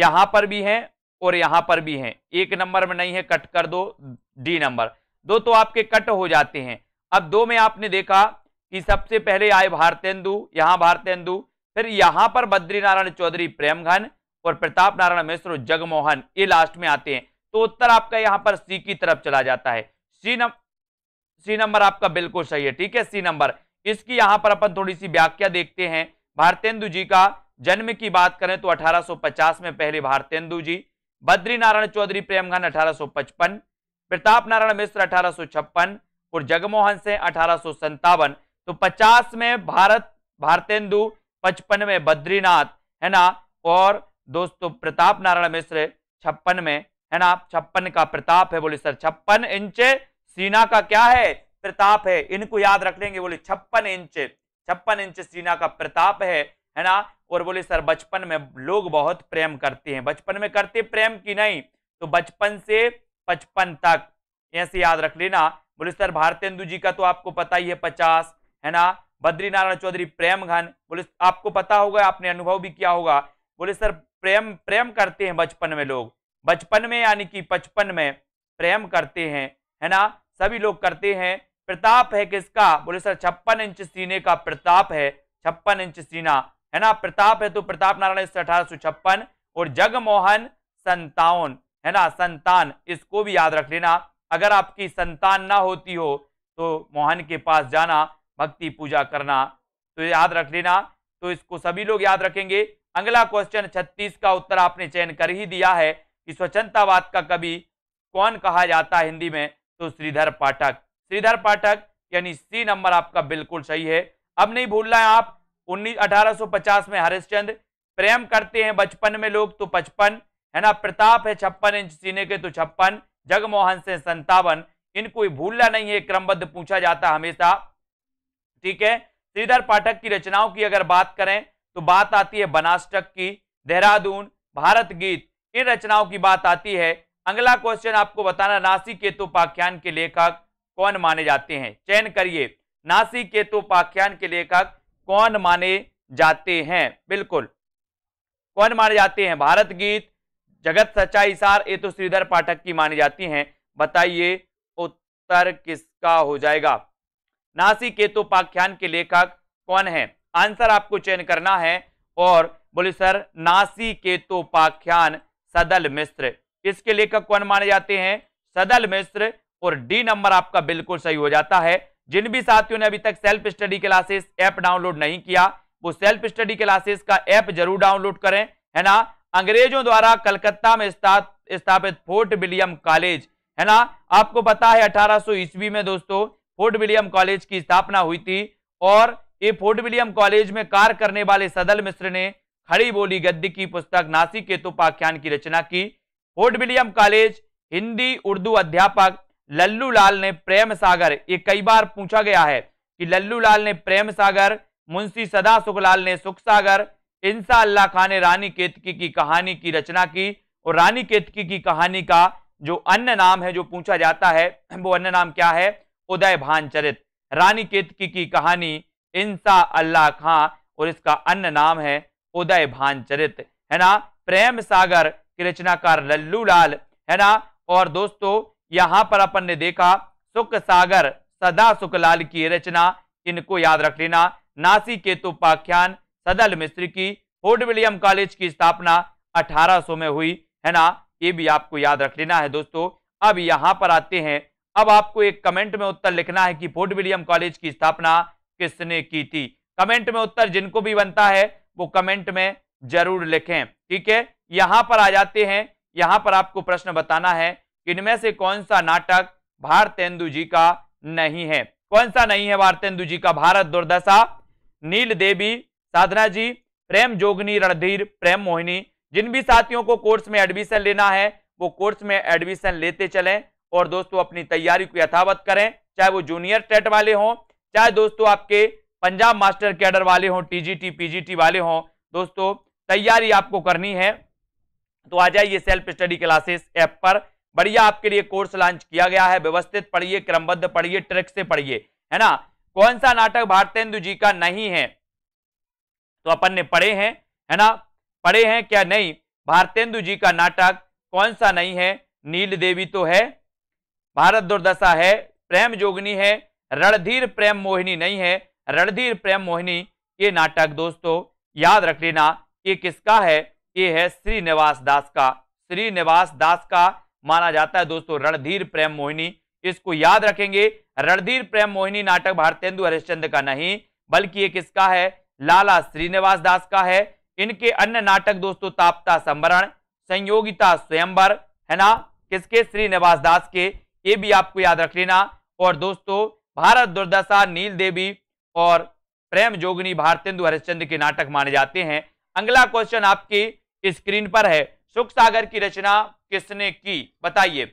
यहां पर भी है और यहां पर भी है एक नंबर में नहीं है कट कर दो डी नंबर दो तो आपके कट हो जाते हैं अब दो में आपने देखा कि सबसे पहले आए भारतेंदु यहां भारतेंदु फिर यहां पर बद्रीनारायण चौधरी प्रेमघन और प्रताप नारायण मिश्र जगमोहन ये लास्ट में आते हैं तो उत्तर आपका यहां पर सी की तरफ चला जाता है सी नंबर सी नंबर आपका बिल्कुल सही है ठीक है सी नंबर इसकी यहाँ पर अपन थोड़ी सी व्याख्या देखते हैं भारतेंदु जी का जन्म की बात करें तो 1850 में पहले भारतेंदु जी बद्री नारायण चौधरी प्रेमघन 1855 प्रताप नारायण मिश्र अठारह और जगमोहन से अठारह तो 50 में भारत भारतेंदु 55 में बद्रीनाथ है ना और दोस्तों प्रताप नारायण मिश्र छप्पन में है ना छप्पन का प्रताप है बोले सर छप्पन इंच सीना का क्या है प्रताप है इनको याद रख लेंगे बोले छप्पन इंच छप्पन इंच सीना का प्रताप है है ना और बोले सर बचपन में लोग बहुत प्रेम करते हैं बचपन में करते प्रेम की नहीं तो बचपन से पचपन तक ऐसे याद रख लेना बोले सर भारतेंदु जी का तो आपको पता ही है पचास है ना बद्रीनारायण चौधरी प्रेम घन बोले आपको पता होगा आपने अनुभव भी किया होगा बोले सर प्रेम प्रेम करते हैं बचपन में लोग बचपन में यानी कि पचपन में प्रेम करते हैं है ना सभी लोग करते हैं प्रताप है किसका बोले सर छप्पन इंच सीने का प्रताप है छप्पन इंच सीना है ना प्रताप है तो प्रताप नारायण अठारह सौ छप्पन और जगमोहन संतावन है ना संतान इसको भी याद रख लेना अगर आपकी संतान ना होती हो तो मोहन के पास जाना भक्ति पूजा करना तो याद रख लेना तो इसको सभी लोग याद रखेंगे अगला क्वेश्चन छत्तीस का उत्तर आपने चयन कर ही दिया है कि स्वच्छतावाद का कवि कौन कहा जाता है हिंदी में तो श्रीधर पाठक श्रीधर पाठक यानी सी नंबर आपका बिल्कुल सही है अब नहीं भूलना है आप उन्नीस अठारह में हरिश्चंद प्रेम करते हैं बचपन में लोग तो पचपन है ना प्रताप है छप्पन इंच सीने के तो छप्पन जगमोहन से संतावन इनको भूलना नहीं है क्रमबद्ध पूछा जाता हमेशा ठीक है श्रीधर पाठक की रचनाओं की अगर बात करें तो बात आती है बनास्टक की देहरादून भारत गीत इन रचनाओं की बात आती है अगला क्वेश्चन आपको बताना नासिक केतु तो पाख्यान के लेखक कौन माने जाते हैं चयन करिए नासिक केतुपाख्यान तो के लेखक कौन माने जाते हैं बिल्कुल कौन माने जाते हैं भारत गीत जगत सच्चाई सार ये तो श्रीधर पाठक की मानी जाती हैं बताइए उत्तर किसका हो जाएगा नासिक केतोपाख्यान के लेखक कौन है आंसर आपको चयन करना है और बोले सर नासी केतुपाख्यान तो सदल मिश्र इसके लेखक कौन माने जाते हैं सदल मिश्र और डी नंबर आपका बिल्कुल सही हो जाता है जिन भी साथियों ने अभी तक self study classes app download नहीं किया वो सेल्फ स्टडी क्लासेस का ऐप जरूर डाउनलोड करें है ना अंग्रेजों द्वारा कलकत्ता में स्थापित फोर्ट विलियम कॉलेज है ना आपको पता है अठारह ईस्वी में दोस्तों फोर्ट विलियम कॉलेज की स्थापना हुई थी और ये फोर्ट विलियम कॉलेज में कार्य करने वाले सदल मिश्र ने खड़ी बोली गद्य की पुस्तक नासिक केतुपाख्यान तो की रचना की Fort William college Hindi Urdu अध्यापक लल्लू लाल ने प्रेम सागर ये कई बार पूछा गया है कि लल्लू लाल ने प्रेम सागर मुंशी सदा सुखलाल ने सुख सागर इंसा अल्लाह खां ने रानी केतकी की कहानी की रचना की और रानी केतकी की कहानी का जो अन्य नाम है जो पूछा जाता है वो अन्य नाम क्या है उदय भान चरित रानी केतकी की कहानी इंसा अल्लाह खां और इसका अन्य नाम है उदय भान चरित है ना प्रेम सागर की रचनाकार लल्लू लाल है ना और दोस्तों यहां पर अपन ने देखा सुख सागर सदा सुखलाल की रचना इनको याद रख लेना नासी केतुपाख्यान सदल मिश्र की फोर्ट विलियम कॉलेज की स्थापना 1800 में हुई है ना ये भी आपको याद रख लेना है दोस्तों अब यहां पर आते हैं अब आपको एक कमेंट में उत्तर लिखना है कि फोर्ट विलियम कॉलेज की स्थापना किसने की थी कमेंट में उत्तर जिनको भी बनता है वो कमेंट में जरूर लिखें ठीक है यहां पर आ जाते हैं यहां पर आपको प्रश्न बताना है इनमें से कौन सा नाटक भारतेंदु जी का नहीं है कौन सा नहीं है भारतेंदु जी का भारत दुर्दशा नील देवी साधना जी प्रेम जोगनी रणधीर प्रेम मोहिनी जिन भी साथियों को कोर्स में एडमिशन लेना है वो कोर्स में एडमिशन लेते चलें और दोस्तों अपनी तैयारी को यथावत करें चाहे वो जूनियर टेट वाले हों चाहे दोस्तों आपके पंजाब मास्टर कैडर वाले हों टीजीटी पीजीटी वाले हों दोस्तों तैयारी आपको करनी है तो आ जाइए सेल्फ स्टडी क्लासेस ऐप पर बढ़िया आपके लिए कोर्स लॉन्च किया गया है व्यवस्थित पढ़िए क्रमबद्ध पढ़िए ट्रिक से पढ़िए है ना कौन सा नाटक भारतेंदु जी का नहीं है तो अपन ने पढ़े हैं है ना पढ़े हैं क्या नहीं भारतेंदु जी का नाटक कौन सा नहीं है नील देवी तो है भारत दुर्दशा है प्रेम जोगनी है रणधीर प्रेम मोहिनी नहीं है रणधीर प्रेम मोहिनी ये नाटक दोस्तों याद रख लेना ये किसका है ये है श्रीनिवास दास का श्रीनिवास दास का माना जाता है दोस्तों रणधीर प्रेम मोहिनी इसको याद रखेंगे रणधीर प्रेम मोहिनी नाटक भारतेंदु हरिश्चंद्र का नहीं बल्कि ये किसका है लाला श्रीनिवास दास का है इनके अन्य नाटक दोस्तों ताप्ता संवरण संयोगिता स्वयंवर है ना किसके श्रीनिवास दास के ये भी आपको याद रख लेना और दोस्तों भारत दुर्दशा नील देवी और प्रेम जोगिनी भारतेंदु हरिश्चंद्र के नाटक माने जाते हैं अगला क्वेश्चन आपके स्क्रीन पर है सुख सागर की रचना किसने की बताइए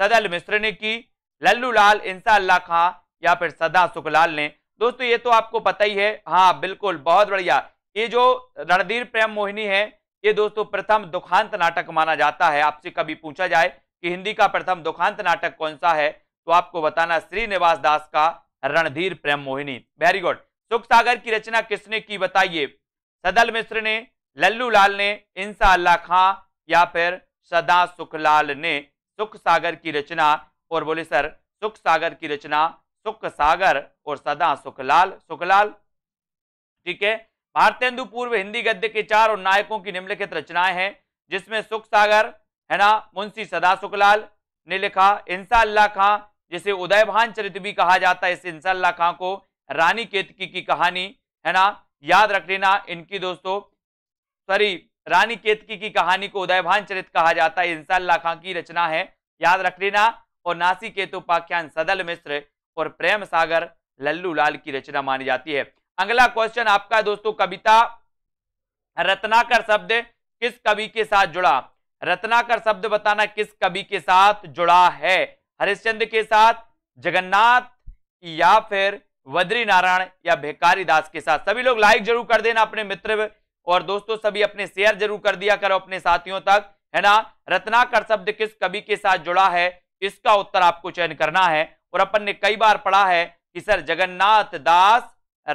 सदल मिश्र ने की लल्लू लाल इंसा अल्लाह खां या फिर सदा सुखलाल ने दोस्तों ये तो आपको पता ही है हाँ बिल्कुल बहुत बढ़िया ये जो रणधीर प्रेम मोहिनी है ये दोस्तों प्रथम दुखांत नाटक माना जाता है आपसे कभी पूछा जाए कि हिंदी का प्रथम दुखांत नाटक कौन सा है तो आपको बताना श्रीनिवास दास का रणधीर प्रेम मोहिनी वेरी गुड सुख सागर की रचना किसने की बताइए सदल मिश्र ने लल्लू लाल ने इंसा अल्लाह खां या फिर सदा सुखलाल ने सुख सागर की रचना और बोले सर सुख सागर की रचना सुख सागर और सदा सुखलाल सुखलाल ठीक है भारतेंदु पूर्व हिंदी गद्य के चार और नायकों की निम्नलिखित रचनाएं हैं जिसमें सुख सागर है ना मुंशी सदा सुखलाल ने लिखा इंसा अल्लाह खां जिसे उदय भान चरित्र भी कहा जाता है इस इंसा अल्लाह खां को रानी केतकी की कहानी है ना याद रख लेना इनकी दोस्तों सॉरी रानी केतकी की कहानी को उदयभान चरित कहा जाता है इंसान खां की रचना है याद रख लेना और नासी केतुपाख्यान सदल मिश्र और प्रेम सागर लल्लू लाल की रचना मानी जाती है अगला क्वेश्चन आपका दोस्तों कविता रत्नाकर शब्द किस कवि के साथ जुड़ा रत्नाकर शब्द बताना किस कवि के साथ जुड़ा है हरिश्चंद्र के साथ जगन्नाथ या फिर बद्री नारायण या भेकारी दास के साथ सभी लोग लाइक जरूर कर देना अपने मित्र और दोस्तों सभी अपने शेयर जरूर कर दिया करो अपने साथियों तक है ना रत्नाकर शब्द किस कवि के साथ जुड़ा है इसका उत्तर आपको चयन करना है और अपन ने कई बार पढ़ा है कि सर जगन्नाथ दास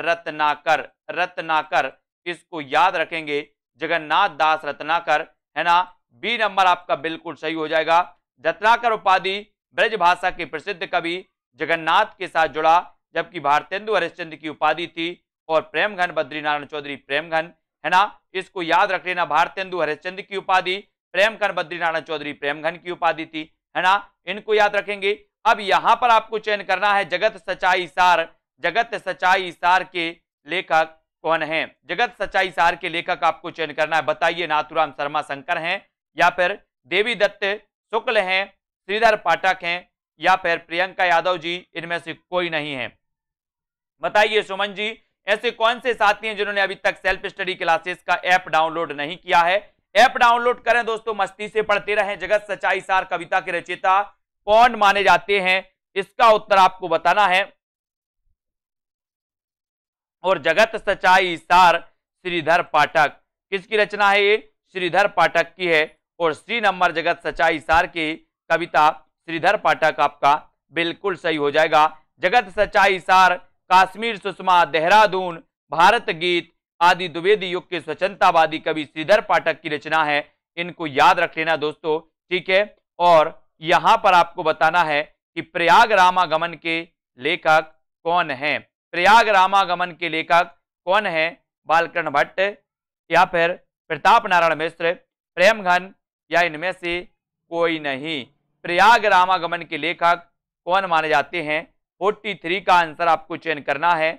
रत्नाकर रत्नाकर इसको याद रखेंगे जगन्नाथ दास रत्नाकर है ना बी नंबर आपका बिल्कुल सही हो जाएगा रत्नाकर उपाधि ब्रज भाषा के प्रसिद्ध कवि जगन्नाथ के साथ जुड़ा जबकि भारतेंदु हरिश्चंद्र की उपाधि थी और प्रेमघन बद्रीनारायण चौधरी प्रेमघन है ना इसको याद रख लेना भारतेंदु हरिश्चंद की उपाधि प्रेम खन बद्रीनारायण चौधरी प्रेमघन की उपाधि थी है ना इनको याद रखेंगे अब यहां पर आपको चयन करना है जगत सचाई सार जगत सचाई सार के लेखक कौन है जगत सच्चाई सार के लेखक आपको चयन करना है बताइए नाथुराम शर्मा शंकर हैं या फिर देवी दत्त शुक्ल हैं श्रीधर पाठक हैं या फिर प्रियंका यादव जी इनमें से कोई नहीं है बताइए सुमन जी ऐसे कौन से साथी हैं जिन्होंने अभी तक सेल्फ स्टडी क्लासेस का ऐप डाउनलोड नहीं किया है ऐप डाउनलोड करें दोस्तों मस्ती से पढ़ते रहें जगत सच्चाई सार कविता के रचेता कौन माने जाते हैं इसका उत्तर आपको बताना है और जगत सच्चाई सार श्रीधर पाठक किसकी रचना है ये श्रीधर पाठक की है और श्री नंबर जगत सच्चाई सार की कविता श्रीधर पाठक आपका बिल्कुल सही हो जाएगा जगत सच्चाई सार काश्मीर सुषमा देहरादून भारत गीत आदि द्विवेदी युग के स्वतंत्रतावादी कवि श्रीधर पाठक की रचना है इनको याद रख लेना दोस्तों ठीक है और यहाँ पर आपको बताना है कि प्रयाग रामागमन के लेखक कौन है प्रयाग रामागमन के लेखक कौन है बालकृष्ण भट्ट या फिर प्रताप नारायण मिश्र प्रेम घन या इनमें से कोई नहीं प्रयाग रामागमन के लेखक कौन माने जाते हैं 43 का आंसर आपको चयन करना है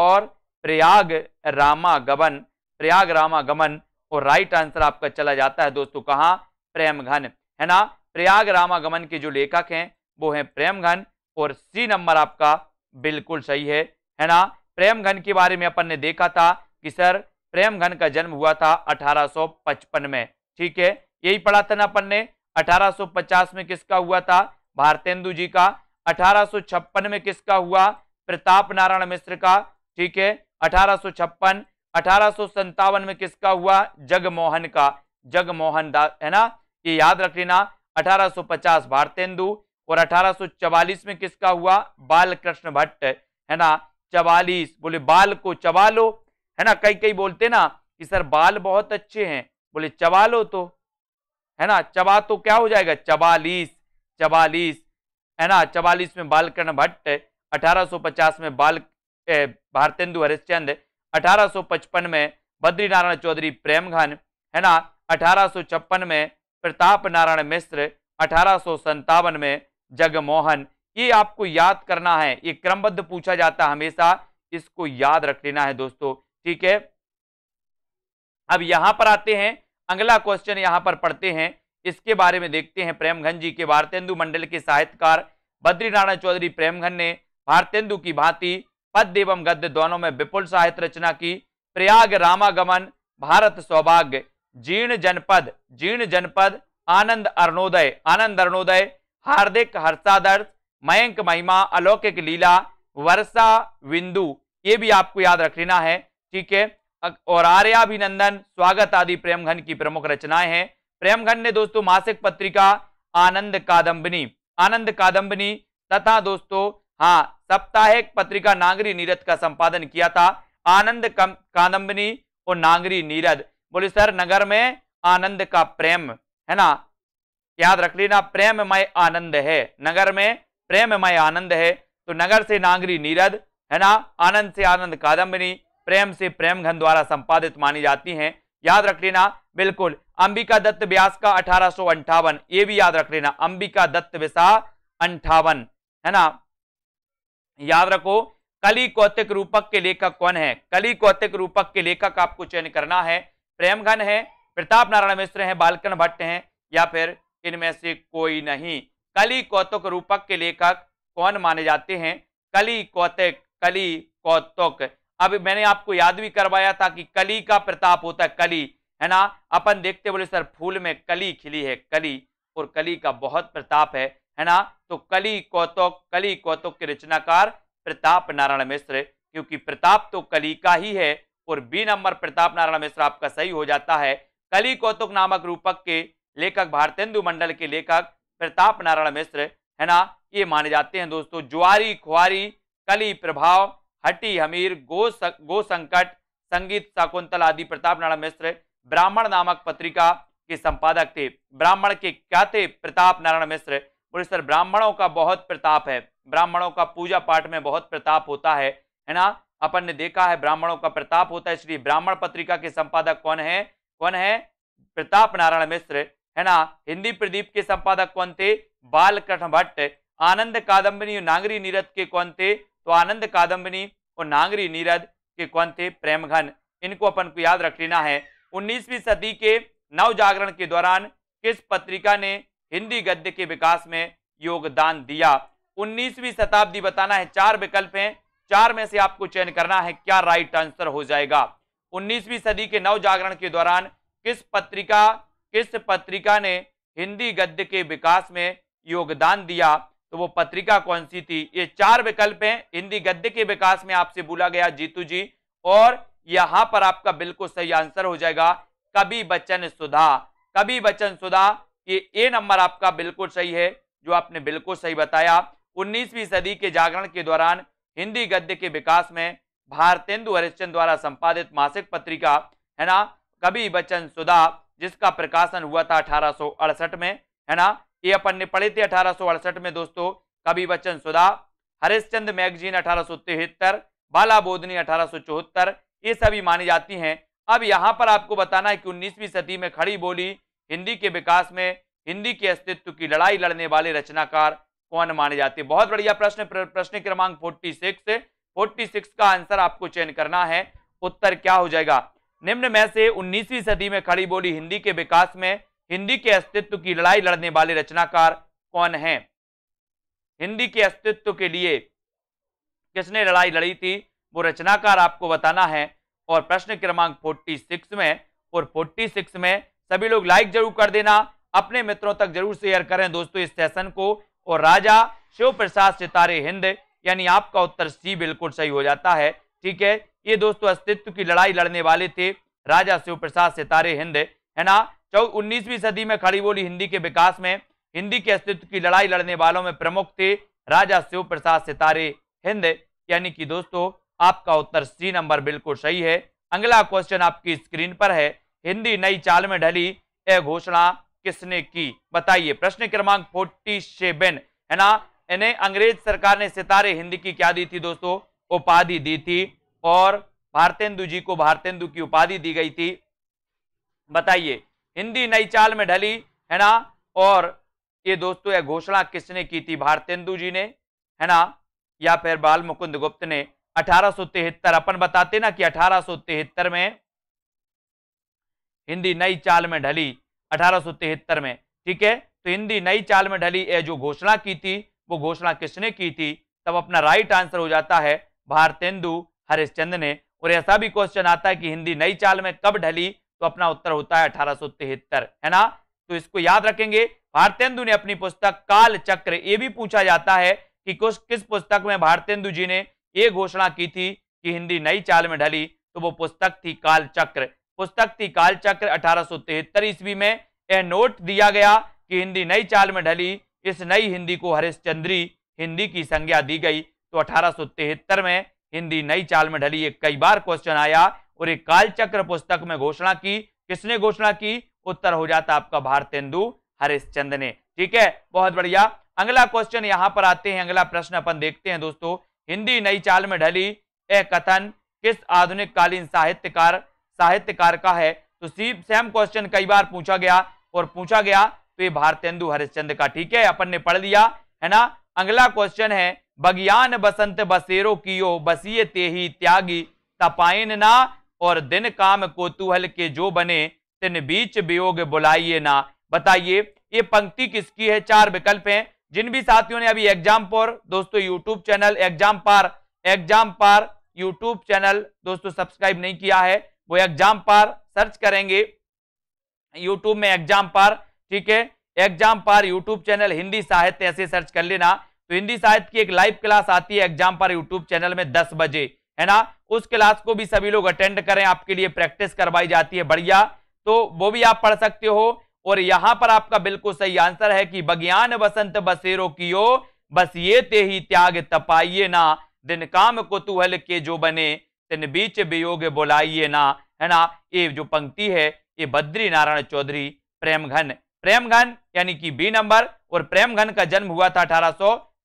और प्रयाग रामा गमन प्रयाग रामा गमन और राइट आंसर आपका चला जाता है दोस्तों कहाँ प्रेम घन है ना प्रयाग रामा गमन के जो लेखक हैं वो हैं प्रेम घन और सी नंबर आपका बिल्कुल सही है है ना प्रेम घन के बारे में अपन ने देखा था कि सर प्रेम घन का जन्म हुआ था 1855 में ठीक है यही पढ़ा था ना अपन ने 1850 में किसका हुआ था भारतेंदु जी का अठारह में किसका हुआ प्रताप नारायण मिश्र का ठीक है अठारह अठारह में किसका हुआ जगमोहन का जगमोहन दास है ना ये याद रख लेना 1850 भारतेंदु और 1844 में किसका हुआ बाल कृष्ण भट्ट है ना चवालीस बोले बाल को लो है ना कई कई बोलते ना कि सर बाल बहुत अच्छे हैं बोले लो तो है ना चबा तो क्या हो जाएगा चवालीस चवालीस है ना चवालीस में बालकृष्ण भट्ट पचास में बाल भारतेंदु हरिश्चंद पचपन में बद्री नारायण चौधरी प्रेमघन है ना अठारह में प्रताप नारायण मिश्र अठारह में जगमोहन ये आपको याद करना है ये क्रमबद्ध पूछा जाता है हमेशा इसको याद रख लेना है दोस्तों ठीक है अब यहां पर आते हैं अगला क्वेश्चन यहां पर पढ़ते हैं इसके बारे में देखते हैं प्रेमघन जी के भारतेंदु मंडल के साहित्यकार बद्रीनारायण चौधरी प्रेमघन ने भारतेंदु की भांति पद्य एवं गद्य दोनों में विपुल साहित्य रचना की प्रयाग रामागमन भारत सौभाग्य जीर्ण जनपद जीर्ण जनपद आनंद अरुणोदय आनंद अरुणोदय हार्दिक हर्षादर्श मयंक महिमा अलौकिक लीला वर्षा विंदु ये भी आपको याद रख लेना है ठीक है और आर्याभिनंदन स्वागत आदि प्रेमघन की प्रमुख रचनाएं हैं प्रेमघन ने दोस्तों मासिक पत्रिका आनंद कादम्बनी आनंद कादम्बनी तथा दोस्तों हाँ साप्ताहिक पत्रिका नागरी नीरद का संपादन किया था आनंद कादम्बनी और नागरी नीरद बोले सर नगर में आनंद का प्रेम है ना याद रख लेना प्रेममय आनंद है नगर में प्रेममय आनंद है तो नगर से नागरी नीरद है ना आनंद से आनंद कादम्बनी प्रेम से प्रेम घन द्वारा संपादित मानी जाती हैं याद रख लेना बिल्कुल अंबिका दत्त व्यास का अठारह ये भी याद रख लेना अंबिका दत्त व्यसा अंठावन है ना याद रखो कली कौतिक रूपक के लेखक कौन है कली कौतिक रूपक के लेखक आपको चयन करना है प्रेमघन है प्रताप नारायण मिश्र है बालकन भट्ट है या फिर इनमें से कोई नहीं कली कौतुक रूपक के लेखक कौन माने जाते हैं कली कौतिक कली कौतुक अब मैंने आपको याद भी करवाया था कि कली का प्रताप होता है कली है ना अपन देखते बोले सर फूल में कली खिली है कली और कली का बहुत प्रताप है है ना तो कली कौतुक कली कौतुक के रचनाकार प्रताप नारायण मिश्र क्योंकि प्रताप तो कली का ही है और बी नंबर प्रताप नारायण मिश्र आपका सही हो जाता है कली कौतुक नामक रूपक के लेखक भारतेंदु मंडल के लेखक प्रताप नारायण मिश्र है ना ये माने जाते हैं दोस्तों जुआरी खुआरी कली प्रभाव हटी हमीर गो गो संकट संगीत शाकुंतल आदि प्रताप नारायण मिश्र ब्राह्मण नामक पत्रिका के संपादक थे ब्राह्मण के क्या थे प्रताप नारायण मिश्र बोले सर ब्राह्मणों का बहुत प्रताप है ब्राह्मणों का पूजा पाठ में बहुत प्रताप होता है है ना अपन ने देखा है ब्राह्मणों का प्रताप होता है इसलिए ब्राह्मण पत्रिका के संपादक कौन है कौन है प्रताप नारायण मिश्र है ना हिंदी प्रदीप के संपादक कौन थे बालकृष्ण भट्ट आनंद कादम्बनी और नागरी नीरद के कौन थे तो आनंद कादम्बनी और नागरी नीरद के कौन थे प्रेमघन इनको अपन को याद रख लेना है 19वीं सदी के नव जागरण के दौरान किस पत्रिका ने हिंदी गद्य के विकास में योगदान दिया 19वीं शताब्दी बताना है चार विकल्प हैं चार में से आपको चयन करना है क्या राइट आंसर हो जाएगा 19वीं सदी के नव जागरण के दौरान किस पत्रिका किस पत्रिका ने हिंदी गद्य के विकास में योगदान दिया तो वो पत्रिका कौन सी थी ये चार विकल्प हैं हिंदी गद्य के विकास में आपसे बोला गया जीतू जी और यहां पर आपका बिल्कुल सही आंसर हो जाएगा कभी बच्चन सुधा कभी बच्चन सुधा ये ए नंबर आपका बिल्कुल सही है जो आपने बिल्कुल सही बताया 19वीं सदी के जागरण के दौरान हिंदी गद्य के विकास में भारतेंदु हरिश्चंद द्वारा संपादित मासिक पत्रिका है ना कभी बच्चन सुधा जिसका प्रकाशन हुआ था अठारह में है ना ये अपन ने पढ़े थे अठारह में दोस्तों कभी बच्चन सुधा हरिश्चंद मैगजीन अठारह बाला बोधनी अठारह ये सभी मानी जाती हैं अब यहाँ पर आपको बताना है कि उन्नीसवीं सदी में खड़ी बोली हिंदी के विकास में हिंदी के अस्तित्व की लड़ाई लड़ने वाले रचनाकार कौन माने जाते हैं बहुत बढ़िया प्रश्न प्रश्न क्रमांक फोर्टी सिक्स फोर्टी सिक्स का आंसर आपको चयन करना है उत्तर क्या हो जाएगा निम्न में से उन्नीसवीं सदी में खड़ी बोली हिंदी के विकास में हिंदी के अस्तित्व की लड़ाई लड़ने वाले रचनाकार कौन है हिंदी के अस्तित्व के लिए किसने लड़ाई लड़ी थी वो रचनाकार आपको बताना है और प्रश्न क्रमांक फोर्टी सिक्स में और फोर्टी सिक्स में सभी लोग लाइक जरूर कर देना अपने मित्रों तक जरूर शेयर करें दोस्तों इस सेशन को और राजा शिव प्रसाद सितारे हिंद यानी आपका उत्तर सी बिल्कुल सही हो जाता है ठीक है ये दोस्तों अस्तित्व की लड़ाई लड़ने वाले थे राजा शिव प्रसाद सितारे हिंद है ना चौ उन्नीसवीं सदी में खड़ी बोली हिंदी के विकास में हिंदी के अस्तित्व की लड़ाई लड़ने वालों में प्रमुख थे राजा शिव प्रसाद सितारे हिंद यानी कि दोस्तों आपका उत्तर सी नंबर बिल्कुल सही है अगला क्वेश्चन आपकी स्क्रीन पर है हिंदी नई चाल में ढली यह घोषणा किसने की बताइए प्रश्न क्रमांक फोर्टी सेवन है ना इन्हें अंग्रेज सरकार ने सितारे हिंदी की क्या दी थी दोस्तों उपाधि दी थी और भारतेंदु जी को भारतेंदु की उपाधि दी गई थी बताइए हिंदी नई चाल में ढली है ना और ये दोस्तों यह घोषणा किसने की थी भारतेंदु जी ने है ना या फिर बाल मुकुंद गुप्त ने अठारह अपन बताते ना कि अठारह में हिंदी नई चाल में ढली अठारह में ठीक है तो हिंदी नई चाल में ढली ए जो घोषणा की थी वो घोषणा किसने की थी तब अपना राइट आंसर हो जाता है भारतेंदु हरिश्चंद ने और ऐसा भी क्वेश्चन आता है कि हिंदी नई चाल में कब ढली तो अपना उत्तर होता है अठारह है ना तो इसको याद रखेंगे भारतेंदु ने अपनी पुस्तक काल चक्र ये भी पूछा जाता है कि कुछ किस पुस्तक में भारतेंदु जी ने ये घोषणा की थी कि हिंदी नई चाल में ढली तो वो पुस्तक थी काल चक्र पुस्तक थी काल चक्र अठारह ईस्वी में यह नोट दिया गया कि हिंदी नई चाल में ढली इस नई हिंदी को हरिश्चंद्री हिंदी की संज्ञा दी गई तो अठारह में हिंदी नई चाल में ढली ये कई बार क्वेश्चन आया और एक कालचक्र पुस्तक में घोषणा की किसने घोषणा की उत्तर हो जाता आपका भारतेंदु हरिश्चंद ने ठीक है बहुत बढ़िया अगला क्वेश्चन यहां पर आते हैं अगला प्रश्न अपन देखते हैं दोस्तों हिंदी नई चाल में ढली यह कथन किस आधुनिक कालीन साहित्यकार साहित्यकार का है तो सी सेम क्वेश्चन कई बार पूछा गया और पूछा गया तो ये भारतेंदु हरिश्चंद्र का ठीक है अपन ने पढ़ लिया है ना अगला क्वेश्चन है बगियान बसंत बसेरो कियो बसिए तेही त्यागी तपाइन ना और दिन काम कोतूहल के जो बने तिन बीच वियोग बुलाइए ना बताइए ये पंक्ति किसकी है चार विकल्प हैं जिन भी साथियों ने अभी एग्जाम पर दोस्तों YouTube channel exam Paar exam Paar YouTube channel दोस्तों सब्सक्राइब नहीं किया है वो एग्जाम पार सर्च करेंगे यूट्यूब में एग्जाम पार ठीक है exam Paar YouTube channel Hindi साहित्य ऐसे सर्च कर लेना तो हिंदी साहित्य की एक लाइव क्लास आती है एग्जाम पार यूट्यूब चैनल में दस बजे है ना उस क्लास को भी सभी लोग अटेंड करें आपके लिए प्रैक्टिस करवाई जाती है बढ़िया तो वो भी आप पढ़ सकते हो और यहां पर आपका बिल्कुल सही आंसर है कि बज्ञान बसंत बसेरो कियो बस ये ते ही त्याग तपाइए ना दिन काम कुतूहल के जो बने तिन बीच वियोग बोलाइए ना है ना ये जो पंक्ति है ये बद्री नारायण चौधरी प्रेमघन प्रेमघन यानी कि बी नंबर और प्रेमघन का जन्म हुआ था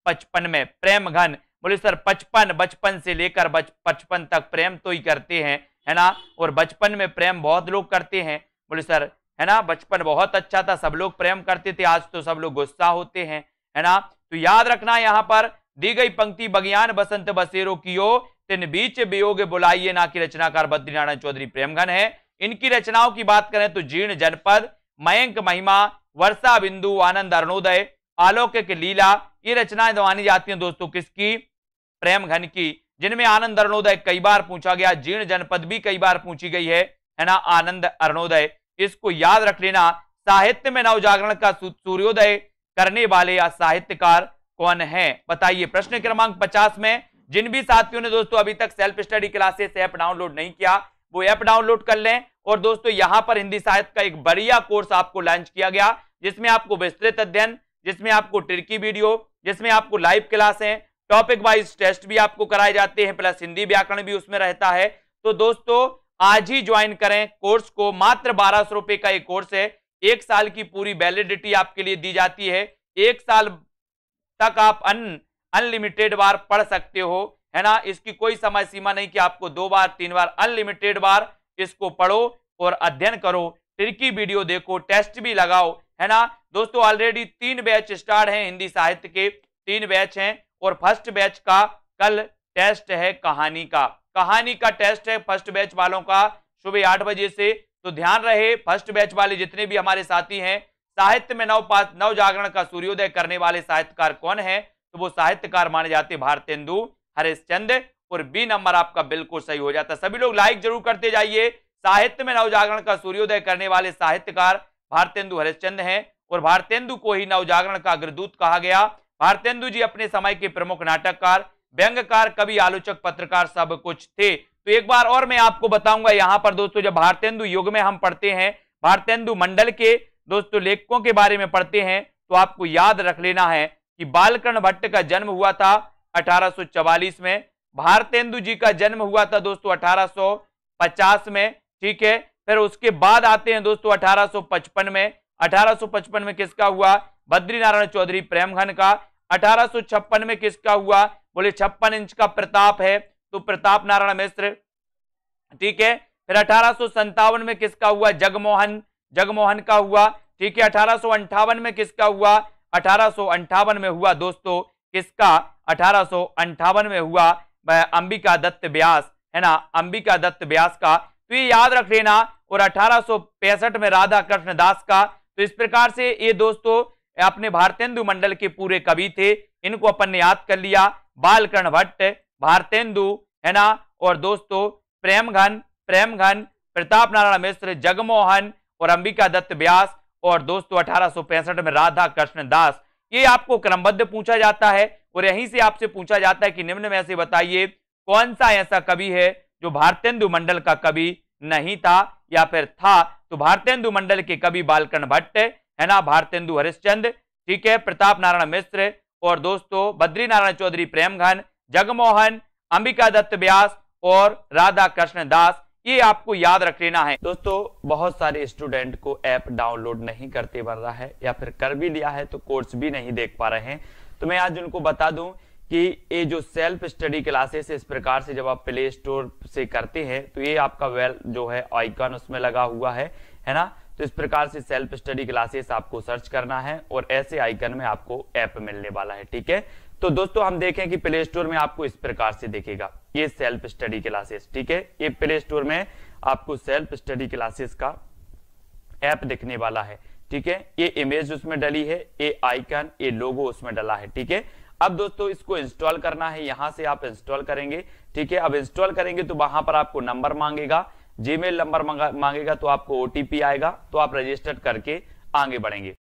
पचपन में प्रेमघन बोले सर पचपन बचपन से लेकर पचपन तक प्रेम तो ही करते हैं है ना और बचपन में प्रेम बहुत लोग करते हैं बोले सर है ना बचपन बहुत अच्छा था सब लोग प्रेम करते थे आज तो सब लोग गुस्सा होते हैं है ना तो याद रखना यहाँ पर दी गई पंक्ति बगियान बसंत बसेरो की ओ तिन बीच बियोग बुलाइए ना की रचनाकार बद्रीनारायण चौधरी प्रेमघन है इनकी रचनाओं की बात करें तो जीर्ण जनपद मयंक महिमा वर्षा बिंदु आनंद अरुणोदय अलौकिक लीला ये रचनाएं तो मानी जाती हैं दोस्तों किसकी प्रेमघन की जिनमें आनंद अरुणोदय कई बार पूछा गया जीर्ण जनपद भी कई बार पूछी गई है है ना आनंद अरुणोदय इसको याद रख लेना साहित्य में नव जागरण का सूर्योदय करने वाले या साहित्यकार कौन है बताइए प्रश्न क्रमांक पचास में जिन भी साथियों ने दोस्तों अभी तक self study classes app download नहीं किया वो ऐप डाउनलोड कर लें और दोस्तों यहां पर हिंदी साहित्य का एक बढ़िया कोर्स आपको लॉन्च किया गया जिसमें आपको विस्तृत अध्ययन जिसमें आपको ट्रिकी वीडियो जिसमें आपको लाइव क्लासें टॉपिक वाइज टेस्ट भी आपको कराए जाते हैं प्लस हिंदी व्याकरण भी उसमें रहता है तो दोस्तों आज ही ज्वाइन करें कोर्स को मात्र बारह सौ रुपए का ये कोर्स है एक साल की पूरी वैलिडिटी आपके लिए दी जाती है एक साल तक आप अन अनलिमिटेड बार पढ़ सकते हो है ना इसकी कोई समय सीमा नहीं कि आपको दो बार तीन बार अनलिमिटेड बार इसको पढ़ो और अध्ययन करो ट्रिकी वीडियो देखो टेस्ट भी लगाओ है ना दोस्तों ऑलरेडी तीन बैच स्टार्ट हैं हिंदी साहित्य के तीन बैच हैं और फर्स्ट बैच का कल टेस्ट है कहानी का कहानी का टेस्ट है फर्स्ट बैच वालों का सुबह आठ बजे से तो ध्यान रहे फर्स्ट बैच वाले जितने भी हमारे साथी हैं साहित्य में नव पास नव जागरण का सूर्योदय करने वाले साहित्यकार कौन है तो वो साहित्यकार माने जाते भारतेंदु हरिश्चंद्र और बी नंबर आपका बिल्कुल सही हो जाता सभी लोग लाइक जरूर करते जाइए साहित्य में नव जागरण का सूर्योदय करने वाले साहित्यकार भारतेंदु हरिश्चंद्र हैं और भारतेंदु को ही नवजागरण का अग्रदूत कहा गया भारतेंदु जी अपने समय के प्रमुख नाटककार व्यंगकार कवि आलोचक पत्रकार सब कुछ थे तो एक बार और मैं आपको बताऊंगा यहाँ पर दोस्तों जब भारतेंदु युग में हम पढ़ते हैं भारतेंदु मंडल के दोस्तों लेखकों के बारे में पढ़ते हैं तो आपको याद रख लेना है कि बालकर्ण भट्ट का जन्म हुआ था 1844 में भारतेंदु जी का जन्म हुआ था दोस्तों 1850 में ठीक है फिर उसके बाद आते हैं दोस्तों अठारह में अठारह में किसका हुआ बद्रीनारायण चौधरी प्रेमघन का अठारह में किसका हुआ बोले छप्पन इंच का प्रताप है तो प्रताप नारायण मिश्र ठीक है फिर अठारह में किसका हुआ जगमोहन जगमोहन का हुआ ठीक है अठारह में किसका हुआ अठारह में हुआ दोस्तों किसका अठारह में हुआ अंबिका दत्त व्यास है ना अंबिका दत्त व्यास का तो ये याद रख लेना और अठारह में राधा कृष्ण दास का तो इस प्रकार से ये दोस्तों अपने भारतेंदु मंडल के पूरे कवि थे इनको अपन ने याद कर लिया बालकर्ण भट्ट भारतेंदु है ना और दोस्तों प्रेम घन प्रेम घन प्रताप नारायण मिश्र जगमोहन और अंबिका दत्त व्यास और दोस्तों अठारह में राधा कृष्ण दास ये आपको क्रमबद्ध पूछा जाता है और यहीं से आपसे पूछा जाता है कि निम्न में से बताइए कौन सा ऐसा कवि है जो भारतेंदु मंडल का कवि नहीं था या फिर था तो भारतेंदु मंडल के कवि बालकर्ण भट्ट है ना भारतेंदु हरिश्चंद ठीक है प्रताप नारायण मिश्र और दोस्तों बद्री नारायण चौधरी प्रेमघन जगमोहन अंबिका दत्त व्यास और राधा कृष्ण दास ये आपको याद रख लेना है दोस्तों बहुत सारे स्टूडेंट को ऐप डाउनलोड नहीं करते बन रहा है या फिर कर भी लिया है तो कोर्स भी नहीं देख पा रहे हैं तो मैं आज उनको बता दूं कि ये जो सेल्फ स्टडी क्लासेस इस प्रकार से जब आप प्ले स्टोर से करते हैं तो ये आपका वेल जो है आइकन उसमें लगा हुआ है है ना तो इस प्रकार से सेल्फ स्टडी क्लासेस आपको सर्च करना है और ऐसे आइकन में आपको ऐप मिलने वाला है ठीक है तो दोस्तों हम देखें कि प्ले स्टोर में आपको इस प्रकार से देखेगा ये सेल्फ स्टडी क्लासेस ठीक है ये प्ले स्टोर में आपको सेल्फ स्टडी क्लासेस का ऐप दिखने वाला है ठीक है ये इमेज उसमें डली है ये आइकन ये लोगो उसमें डला है ठीक है अब दोस्तों इसको इंस्टॉल करना है यहां से आप इंस्टॉल करेंगे ठीक है अब इंस्टॉल करेंगे तो वहां पर आपको नंबर मांगेगा जीमेल नंबर मांगेगा तो आपको ओटीपी आएगा तो आप रजिस्टर्ड करके आगे बढ़ेंगे